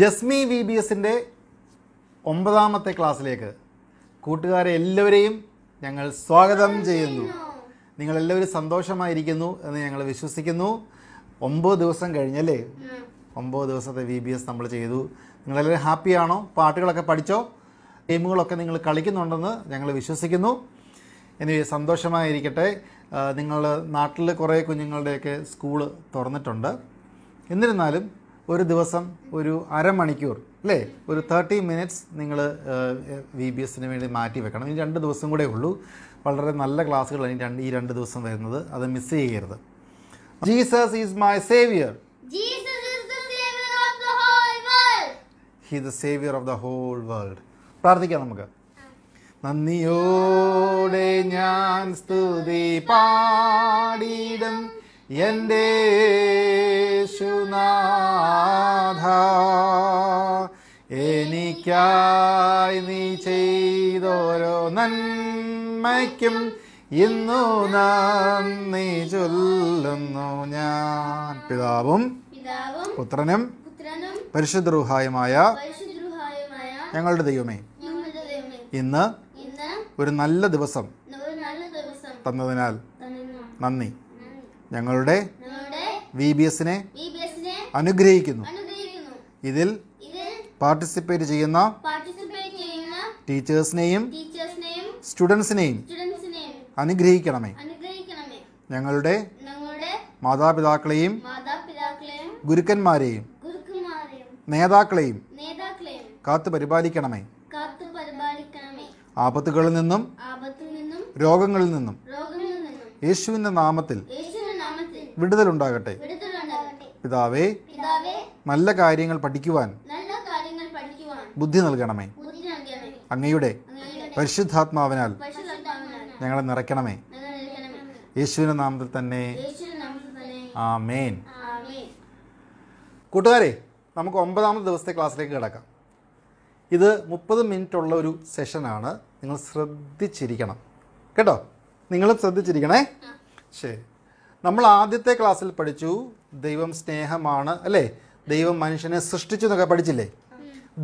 Jesme V B എസിൻ്റെ ഒമ്പതാമത്തെ ക്ലാസ്സിലേക്ക് കൂട്ടുകാരെ എല്ലാവരെയും ഞങ്ങൾ സ്വാഗതം ചെയ്യുന്നു നിങ്ങളെല്ലാവരും സന്തോഷമായിരിക്കുന്നു എന്ന് ഞങ്ങൾ വിശ്വസിക്കുന്നു ഒമ്പത് ദിവസം കഴിഞ്ഞല്ലേ ഒമ്പത് ദിവസത്തെ വി ബി എസ് നമ്മൾ ചെയ്തു നിങ്ങളെല്ലാവരും ഹാപ്പിയാണോ പാട്ടുകളൊക്കെ പഠിച്ചോ ഗെയിമുകളൊക്കെ നിങ്ങൾ കളിക്കുന്നുണ്ടെന്ന് ഞങ്ങൾ വിശ്വസിക്കുന്നു ഇനി സന്തോഷമായിരിക്കട്ടെ നിങ്ങൾ നാട്ടിൽ കുറേ കുഞ്ഞുങ്ങളുടെയൊക്കെ സ്കൂൾ തുറന്നിട്ടുണ്ട് എന്നിരുന്നാലും ഒരു ദിവസം ഒരു അരമണിക്കൂർ അല്ലേ ഒരു തേർട്ടി മിനിറ്റ്സ് നിങ്ങൾ വി ബി എസിന് വേണ്ടി മാറ്റി വെക്കണം ഇനി രണ്ട് ദിവസം കൂടെ ഉള്ളൂ വളരെ നല്ല ക്ലാസ്സുകളാണ് ഈ രണ്ട് ഈ രണ്ട് ദിവസം വരുന്നത് അത് മിസ് ചെയ്യരുത് Jesus is my saviour he the saviour of the whole world പ്രാർത്ഥിക്കാം നമുക്ക് നന്ദിയോടെ ഞാൻ സ്തുതി പാടിയിടും എൻ്റെ സുനാഥ എനിക്കായി നീ ചെയ്തോരോ നന്മയ്ക്കും ഇന്നു നന്ദി ചൊല്ലുന്നു ഞാൻ പിതാവും പുത്രനും പരിശുദ്ധരൂഹായുമായ ഞങ്ങളുടെ ദൈവമേ ഇന്ന് ഒരു നല്ല ദിവസം തന്നതിനാൽ നന്ദി ഞങ്ങളുടെ വി ബി എസിനെ അനുഗ്രഹിക്കുന്നു ഇതിൽ പാർട്ടിസിപ്പേറ്റ് ചെയ്യുന്ന ടീച്ചേഴ്സിനെയും സ്റ്റുഡൻസിനെയും അനുഗ്രഹിക്കണമേ ഞങ്ങളുടെ മാതാപിതാക്കളെയും ഗുരുക്കന്മാരെയും നേതാക്കളെയും കാത്തു പരിപാലിക്കണമേ ആപത്തുകളിൽ നിന്നും രോഗങ്ങളിൽ നിന്നും യേശുവിൻ്റെ നാമത്തിൽ വിടുതലുണ്ടാകട്ടെ പിതാവേ നല്ല കാര്യങ്ങൾ പഠിക്കുവാൻ ബുദ്ധി നൽകണമേ അങ്ങയുടെ പരിശുദ്ധാത്മാവിനാൽ ഞങ്ങളെ നിറയ്ക്കണമേ യേശുവിൻ്റെ നാമത്തിൽ തന്നെ ആ മേൻ കൂട്ടുകാരെ നമുക്ക് ഒമ്പതാമത്തെ ദിവസത്തെ ക്ലാസ്സിലേക്ക് കിടക്കാം ഇത് മുപ്പത് മിനിറ്റ് ഉള്ള ഒരു സെഷനാണ് നിങ്ങൾ ശ്രദ്ധിച്ചിരിക്കണം കേട്ടോ നിങ്ങളും ശ്രദ്ധിച്ചിരിക്കണേ ശരി നമ്മൾ ആദ്യത്തെ ക്ലാസ്സിൽ പഠിച്ചു ദൈവം സ്നേഹമാണ് അല്ലേ ദൈവം മനുഷ്യനെ സൃഷ്ടിച്ചു എന്നൊക്കെ പഠിച്ചില്ലേ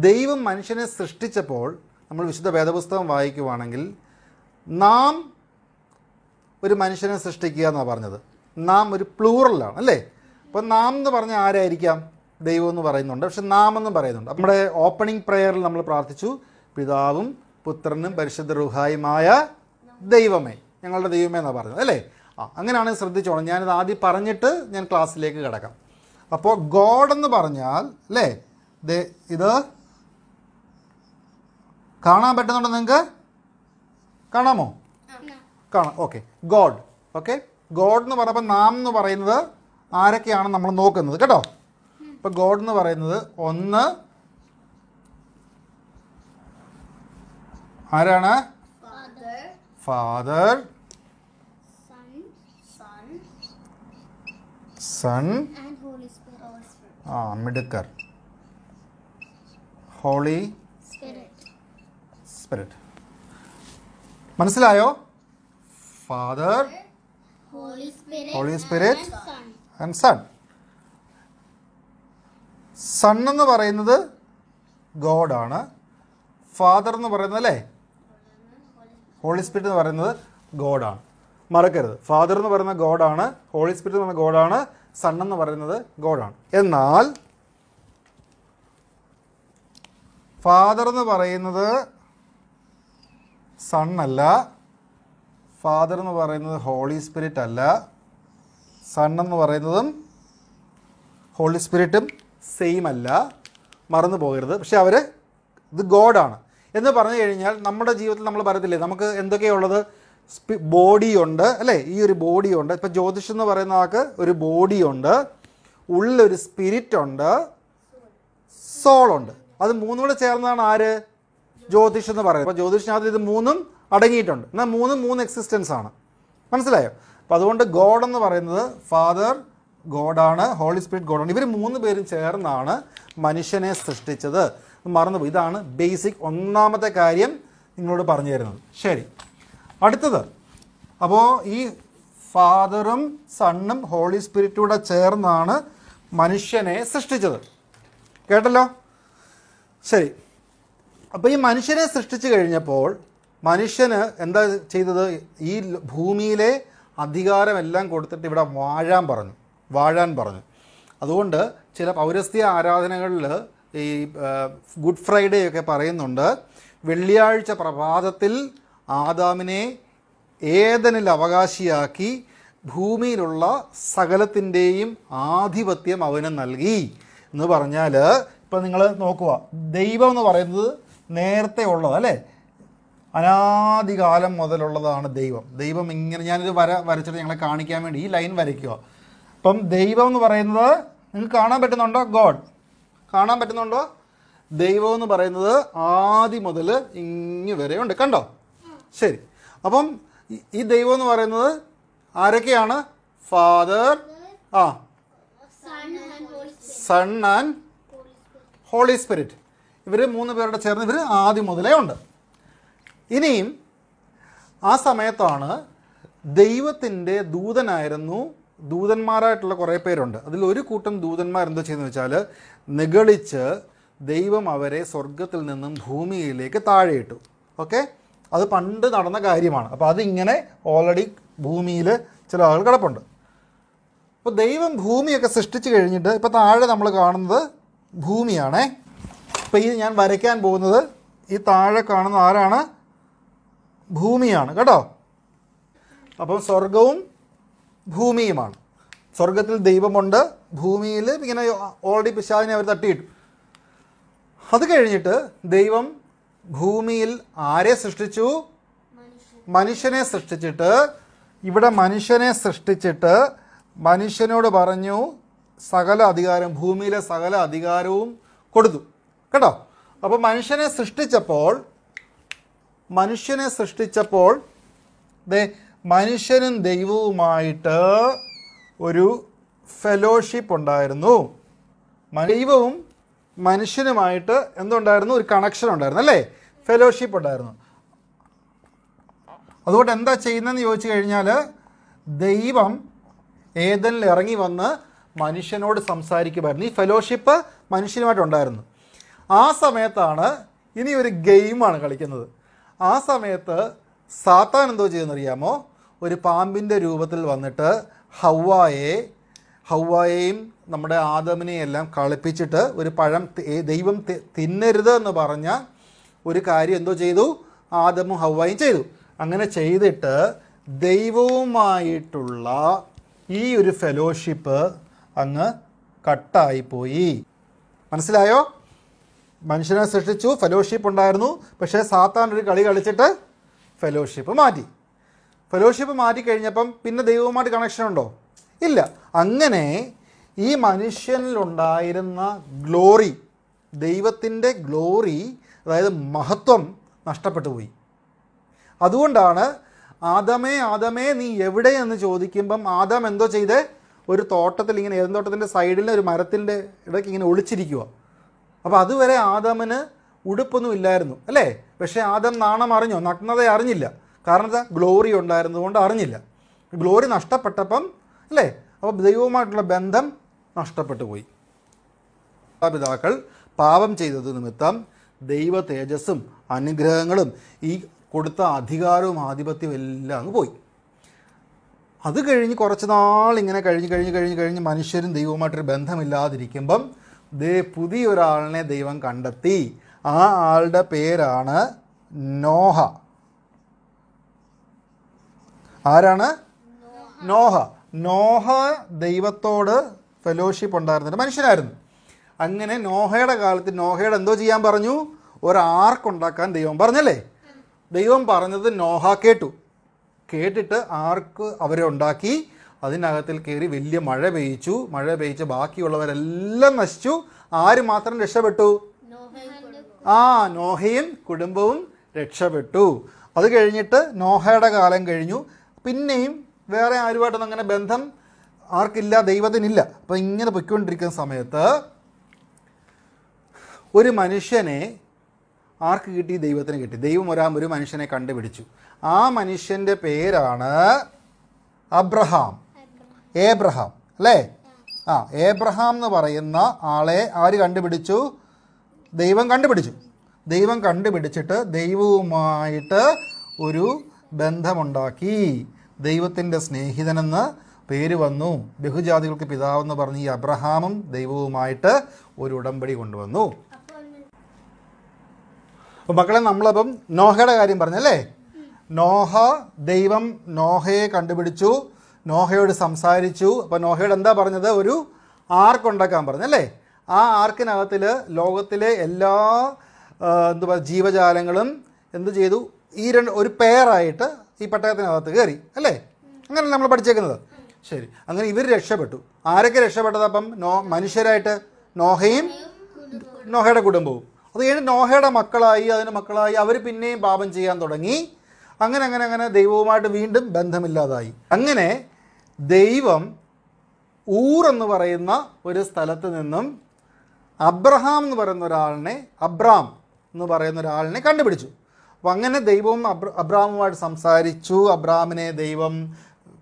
ദൈവം മനുഷ്യനെ സൃഷ്ടിച്ചപ്പോൾ നമ്മൾ വിശുദ്ധ വേദപുസ്തകം വായിക്കുവാണെങ്കിൽ നാം ഒരു മനുഷ്യനെ സൃഷ്ടിക്കുക എന്നാണ് പറഞ്ഞത് നാം ഒരു പ്ലൂറലാണ് അല്ലേ അപ്പോൾ നാം എന്ന് പറഞ്ഞാൽ ആരായിരിക്കാം ദൈവം എന്ന് പറയുന്നുണ്ട് പക്ഷെ നാം എന്നും പറയുന്നുണ്ട് നമ്മുടെ ഓപ്പണിംഗ് പ്രെയറിൽ നമ്മൾ പ്രാർത്ഥിച്ചു പിതാവും പുത്രനും പരിശുദ്ധ റുഹായുമായ ദൈവമേ ഞങ്ങളുടെ ദൈവമേ എന്നാണ് പറഞ്ഞത് അല്ലേ ആ അങ്ങനെയാണ് ശ്രദ്ധിച്ചോണം ഞാനത് ആദ്യം പറഞ്ഞിട്ട് ഞാൻ ക്ലാസ്സിലേക്ക് കിടക്കാം അപ്പോൾ ഗോഡ് എന്ന് പറഞ്ഞാൽ അല്ലേ ഇത് കാണാൻ പറ്റുന്നുണ്ടോ നിങ്ങൾക്ക് കാണാമോ കാണാം ഓക്കെ ഗോഡ് ഓക്കെ ഗോഡ് എന്ന് പറയുമ്പോൾ നാം എന്ന് പറയുന്നത് ആരൊക്കെയാണ് നമ്മൾ നോക്കുന്നത് കേട്ടോ അപ്പോൾ ഗോഡ് എന്ന് പറയുന്നത് ഒന്ന് ആരാണ് ഫാദർ സൺ ആ മിടുക്കർ ഹോളി സ്പിരിറ്റ് മനസ്സിലായോ father holy spirit and son son എന്ന് പറയുന്നത് ഗോഡാണ് ഫാദർ എന്ന് പറയുന്നത് അല്ലേ ഹോളി സ്പിരിറ്റ് എന്ന് പറയുന്നത് ഗോഡാണ് മറക്കരുത് ഫാദർ എന്ന് പറയുന്ന ഗോഡാണ് ഹോളി സ്പിരിറ്റ് എന്ന് പറയുന്ന ഗോഡാണ് സൺ എന്ന് പറയുന്നത് ഗോഡാണ് എന്നാൽ ഫാദർ എന്ന് പറയുന്നത് സൺ അല്ല ഫാദർ എന്ന് പറയുന്നത് ഹോളി സ്പിരിറ്റ് അല്ല സൺ എന്ന് പറയുന്നതും ഹോളി സ്പിരിറ്റും സെയിം അല്ല മറന്നു പോകരുത് പക്ഷെ അവർ ഇത് ഗോഡാണ് എന്ന് പറഞ്ഞു കഴിഞ്ഞാൽ നമ്മുടെ ജീവിതത്തിൽ നമ്മൾ പറയത്തില്ലേ നമുക്ക് എന്തൊക്കെയുള്ളത് ബോഡിയുണ്ട് അല്ലേ ഈ ഒരു ബോഡിയുണ്ട് ഇപ്പം ജ്യോതിഷം എന്ന് പറയുന്ന ആൾക്ക് ഒരു ബോഡിയുണ്ട് ഉള്ളൊരു സ്പിരിറ്റ് ഉണ്ട് സോളുണ്ട് അത് മൂന്നും കൂടെ ചേർന്നാണ് ആര് ജ്യോതിഷം എന്ന് പറയുന്നത് അപ്പോൾ ജ്യോതിഷനകത്ത് ഇത് മൂന്നും അടങ്ങിയിട്ടുണ്ട് എന്നാൽ മൂന്നും മൂന്ന് എക്സിസ്റ്റൻസ് ആണ് മനസ്സിലായോ അപ്പോൾ അതുകൊണ്ട് ഗോഡ് എന്ന് പറയുന്നത് ഫാദർ ഗോഡാണ് ഹോളി സ്പിരിറ്റ് ഗോഡാണ് ഇവർ മൂന്ന് പേരും ചേർന്നാണ് മനുഷ്യനെ സൃഷ്ടിച്ചത് മറന്നുപോയി ഇതാണ് ബേസിക് ഒന്നാമത്തെ കാര്യം നിങ്ങളോട് പറഞ്ഞു തരുന്നത് ശരി അടുത്തത് അപ്പോൾ ഈ ഫാദറും സണ്ണും ഹോളി സ്പിരിറ്റൂടെ ചേർന്നാണ് മനുഷ്യനെ സൃഷ്ടിച്ചത് കേട്ടല്ലോ ശരി അപ്പോൾ ഈ മനുഷ്യനെ സൃഷ്ടിച്ചു കഴിഞ്ഞപ്പോൾ മനുഷ്യന് എന്താ ചെയ്തത് ഈ ഭൂമിയിലെ അധികാരമെല്ലാം കൊടുത്തിട്ട് ഇവിടെ വാഴാൻ പറഞ്ഞു വാഴാൻ പറഞ്ഞു അതുകൊണ്ട് ചില പൗരസ്ത്യ ആരാധനകളിൽ ഈ ഗുഡ് ഫ്രൈഡേ ഒക്കെ പറയുന്നുണ്ട് വെള്ളിയാഴ്ച പ്രഭാതത്തിൽ ആദാമിനെ ഏതനിൽ അവകാശിയാക്കി ഭൂമിയിലുള്ള സകലത്തിൻ്റെയും ആധിപത്യം അവന് നൽകി എന്ന് പറഞ്ഞാൽ ഇപ്പം നിങ്ങൾ നോക്കുക ദൈവം എന്ന് പറയുന്നത് നേരത്തെ ഉള്ളത് അല്ലേ അനാദികാലം മുതലുള്ളതാണ് ദൈവം ദൈവം ഇങ്ങനെ ഞാനിത് വര വരച്ചിട്ട് ഞങ്ങളെ കാണിക്കാൻ വേണ്ടി ഈ ലൈൻ വരയ്ക്കുക അപ്പം ദൈവം എന്ന് പറയുന്നത് നിങ്ങൾക്ക് കാണാൻ പറ്റുന്നുണ്ടോ ഗോഡ് കാണാൻ പറ്റുന്നുണ്ടോ ദൈവം എന്ന് പറയുന്നത് ആദ്യം മുതൽ ഇങ്ങ് വരെ ഉണ്ട് കണ്ടോ ശരി അപ്പം ഈ ദൈവം എന്ന് പറയുന്നത് ആരൊക്കെയാണ് ഫാദർ ആ സൺ ആൻഡ് ഹോളി സ്പിരിറ്റ് ഇവർ മൂന്ന് പേരുടെ ചേർന്ന് ഇവർ ആദ്യം മുതലേ ഉണ്ട് ഇനിയും ആ സമയത്താണ് ദൈവത്തിൻ്റെ ദൂതനായിരുന്നു ദൂതന്മാരായിട്ടുള്ള കുറേ പേരുണ്ട് അതിൽ ഒരു കൂട്ടം ദൂതന്മാർ എന്താ ചെയ്യുന്നത് വെച്ചാൽ നിഗളിച്ച് ദൈവം അവരെ സ്വർഗത്തിൽ നിന്നും ഭൂമിയിലേക്ക് താഴെയിട്ടു ഓക്കെ അത് പണ്ട് നടന്ന കാര്യമാണ് അപ്പോൾ അതിങ്ങനെ ഓൾറെഡി ഭൂമിയിൽ ചില ആളുകൾ കിടപ്പുണ്ട് അപ്പോൾ ദൈവം ഭൂമിയൊക്കെ സൃഷ്ടിച്ചു കഴിഞ്ഞിട്ട് ഇപ്പോൾ താഴെ നമ്മൾ കാണുന്നത് ഭൂമിയാണേ ഇപ്പോൾ ഈ ഞാൻ വരയ്ക്കാൻ പോകുന്നത് ഈ താഴെ കാണുന്ന ആരാണ് ഭൂമിയാണ് കേട്ടോ അപ്പം സ്വർഗവും ഭൂമിയുമാണ് സ്വർഗത്തിൽ ദൈവമുണ്ട് ഭൂമിയിൽ ഇങ്ങനെ ഓൾറെഡി പിശാദിനെ അവർ തട്ടിയിട്ടു അത് കഴിഞ്ഞിട്ട് ദൈവം ഭൂമിയിൽ ആരെ സൃഷ്ടിച്ചു മനുഷ്യനെ സൃഷ്ടിച്ചിട്ട് ഇവിടെ മനുഷ്യനെ സൃഷ്ടിച്ചിട്ട് മനുഷ്യനോട് പറഞ്ഞു സകല അധികാരം ഭൂമിയിലെ സകല അധികാരവും കൊടുത്തു കേട്ടോ അപ്പോൾ മനുഷ്യനെ സൃഷ്ടിച്ചപ്പോൾ മനുഷ്യനെ സൃഷ്ടിച്ചപ്പോൾ ദേ മനുഷ്യനും ദൈവവുമായിട്ട് ഒരു ഫെലോഷിപ്പ് ഉണ്ടായിരുന്നു ദൈവവും മനുഷ്യനുമായിട്ട് എന്തുണ്ടായിരുന്നു ഒരു കണക്ഷൻ ഉണ്ടായിരുന്നു അല്ലേ ഫെലോഷിപ്പ് ഉണ്ടായിരുന്നു അതുകൊണ്ട് എന്താ ചെയ്യുന്നതെന്ന് ചോദിച്ചു കഴിഞ്ഞാൽ ദൈവം ഏതനിൽ ഇറങ്ങി വന്ന് മനുഷ്യനോട് സംസാരിക്കുമായിരുന്നു ഈ ഫെലോഷിപ്പ് ഉണ്ടായിരുന്നു ആ സമയത്താണ് ഇനി ഒരു ഗെയിമാണ് കളിക്കുന്നത് ആ സമയത്ത് സാത്താൻ എന്തോ ചെയ്യുന്നറിയാമോ ഒരു പാമ്പിൻ്റെ രൂപത്തിൽ വന്നിട്ട് ഹവ്വായെ ഹവ്വായെയും നമ്മുടെ ആദമിനെയെല്ലാം കളിപ്പിച്ചിട്ട് ഒരു പഴം ദൈവം തിന്നരുത് എന്ന് പറഞ്ഞ ഒരു കാര്യം എന്തോ ചെയ്തു ആദമും ഹവായും ചെയ്തു അങ്ങനെ ചെയ്തിട്ട് ദൈവവുമായിട്ടുള്ള ഈ ഒരു ഫെലോഷിപ്പ് അങ്ങ് കട്ടായിപ്പോയി മനസ്സിലായോ മനുഷ്യനെ സൃഷ്ടിച്ചു ഫെലോഷിപ്പ് ഉണ്ടായിരുന്നു പക്ഷേ സാത്താൻ ഒരു കളി കളിച്ചിട്ട് ഫെലോഷിപ്പ് മാറ്റി ഫെലോഷിപ്പ് മാറ്റി കഴിഞ്ഞപ്പം പിന്നെ ദൈവവുമായിട്ട് കണക്ഷൻ ഉണ്ടോ ഇല്ല അങ്ങനെ ഈ മനുഷ്യനിലുണ്ടായിരുന്ന ഗ്ലോറി ദൈവത്തിൻ്റെ ഗ്ലോറി അതായത് മഹത്വം നഷ്ടപ്പെട്ടു പോയി അതുകൊണ്ടാണ് ആദമേ ആദമേ നീ എവിടെ എന്ന് ചോദിക്കുമ്പം ആദം എന്തോ ചെയ്ത് ഒരു തോട്ടത്തിൽ ഇങ്ങനെ ഏതെന്തോട്ടത്തിൻ്റെ സൈഡിൽ ഒരു മരത്തിൻ്റെ ഇടയ്ക്ക് ഇങ്ങനെ ഒളിച്ചിരിക്കുക അപ്പോൾ അതുവരെ ആദമിന് ഉടുപ്പൊന്നും ഇല്ലായിരുന്നു അല്ലേ പക്ഷേ ആദം നാണം അറിഞ്ഞോ നഗ്നത അറിഞ്ഞില്ല കാരണം എന്താ ഗ്ലോറി ഉണ്ടായിരുന്നതുകൊണ്ട് അറിഞ്ഞില്ല ഗ്ലോറി നഷ്ടപ്പെട്ടപ്പം അല്ലേ അപ്പോൾ ദൈവവുമായിട്ടുള്ള ബന്ധം നഷ്ടപ്പെട്ടു പോയി മാതാപിതാക്കൾ പാപം ചെയ്തത് നിമിത്തം ദൈവ തേജസ്സും അനുഗ്രഹങ്ങളും ഈ കൊടുത്ത അധികാരവും ആധിപത്യവും എല്ലാം അങ്ങ് പോയി അത് കഴിഞ്ഞ് കുറച്ച് നാൾ ഇങ്ങനെ കഴിഞ്ഞ് കഴിഞ്ഞ് കഴിഞ്ഞ് കഴിഞ്ഞ് മനുഷ്യരും ദൈവവുമായിട്ടൊരു ബന്ധമില്ലാതിരിക്കുമ്പം ദേ പുതിയൊരാളിനെ ദൈവം കണ്ടെത്തി ആ ആളുടെ പേരാണ് നോഹ ആരാണ് നോഹ നോഹ ദൈവത്തോട് ഫെലോഷിപ്പ് ഉണ്ടായിരുന്നില്ല മനുഷ്യനായിരുന്നു അങ്ങനെ നോഹയുടെ കാലത്ത് നോഹയുടെ എന്തോ ചെയ്യാൻ പറഞ്ഞു ഒരാർക്ക് ഉണ്ടാക്കാൻ ദൈവം പറഞ്ഞല്ലേ ദൈവം പറഞ്ഞത് നോഹ കേട്ടു കേട്ടിട്ട് ആർക്ക് അവരെ ഉണ്ടാക്കി അതിനകത്തിൽ കയറി വലിയ മഴ പെയ്ച്ചു മഴ പെയ്ച്ച് ബാക്കിയുള്ളവരെല്ലാം നശിച്ചു ആര് മാത്രം രക്ഷപ്പെട്ടു ആ നോഹയും കുടുംബവും രക്ഷപ്പെട്ടു അത് കഴിഞ്ഞിട്ട് നോഹയുടെ കാലം കഴിഞ്ഞു പിന്നെയും വേറെ ആരുമായിട്ടൊന്നും അങ്ങനെ ബന്ധം ആർക്കില്ല ദൈവത്തിനില്ല അപ്പം ഇങ്ങനെ പൊയ്ക്കൊണ്ടിരിക്കുന്ന സമയത്ത് ഒരു മനുഷ്യനെ ആർക്ക് കിട്ടി ദൈവത്തിന് കിട്ടി ദൈവം ഒരാ ഒരു മനുഷ്യനെ കണ്ടുപിടിച്ചു ആ മനുഷ്യൻ്റെ പേരാണ് അബ്രഹാം ഏബ്രഹാം അല്ലേ ആ ഏബ്രഹാം എന്ന് പറയുന്ന ആളെ ആര് കണ്ടുപിടിച്ചു ദൈവം കണ്ടുപിടിച്ചു ദൈവം കണ്ടുപിടിച്ചിട്ട് ദൈവവുമായിട്ട് ഒരു ബന്ധമുണ്ടാക്കി ദൈവത്തിൻ്റെ സ്നേഹിതനെന്ന് പേര് വന്നു ബഹുജാതികൾക്ക് പിതാവ് എന്ന് പറഞ്ഞ് ഈ അബ്രഹാമും ദൈവവുമായിട്ട് ഒരു ഉടമ്പടി കൊണ്ടുവന്നു അപ്പം മക്കളെ നമ്മളപ്പം നോഹയുടെ കാര്യം പറഞ്ഞല്ലേ നോഹ ദൈവം നോഹയെ കണ്ടുപിടിച്ചു നോഹയോട് സംസാരിച്ചു അപ്പോൾ നോഹയോട് എന്താ പറഞ്ഞത് ഒരു ആർക്ക് ഉണ്ടാക്കാൻ പറഞ്ഞല്ലേ ആ ആർക്കിനകത്തിൽ ലോകത്തിലെ എല്ലാ എന്താ ജീവജാലങ്ങളും എന്ത് ചെയ്തു ഈ രണ്ട് ഒരു പെയറായിട്ട് ഈ പെട്ടകത്തിനകത്ത് കയറി അല്ലേ അങ്ങനെ നമ്മൾ പഠിച്ചേക്കുന്നത് ശരി അങ്ങനെ ഇവർ രക്ഷപ്പെട്ടു ആരൊക്കെ രക്ഷപ്പെട്ടത് അപ്പം നോ മനുഷ്യരായിട്ട് നോഹയും നോഹയുടെ കുടുംബവും അത് കഴിഞ്ഞ് നോഹയുടെ മക്കളായി അതിന് മക്കളായി അവർ പിന്നെയും പാപം ചെയ്യാൻ തുടങ്ങി അങ്ങനെ അങ്ങനെ അങ്ങനെ ദൈവവുമായിട്ട് വീണ്ടും ബന്ധമില്ലാതായി അങ്ങനെ ദൈവം ഊർ എന്ന് പറയുന്ന ഒരു സ്ഥലത്ത് നിന്നും അബ്രഹാം എന്ന് പറയുന്ന ഒരാളിനെ അബ്രാം എന്ന് പറയുന്ന ഒരാളിനെ കണ്ടുപിടിച്ചു അപ്പോൾ അങ്ങനെ ദൈവവും അബ്ര അബ്രാമുമായിട്ട് സംസാരിച്ചു അബ്രാമിനെ ദൈവം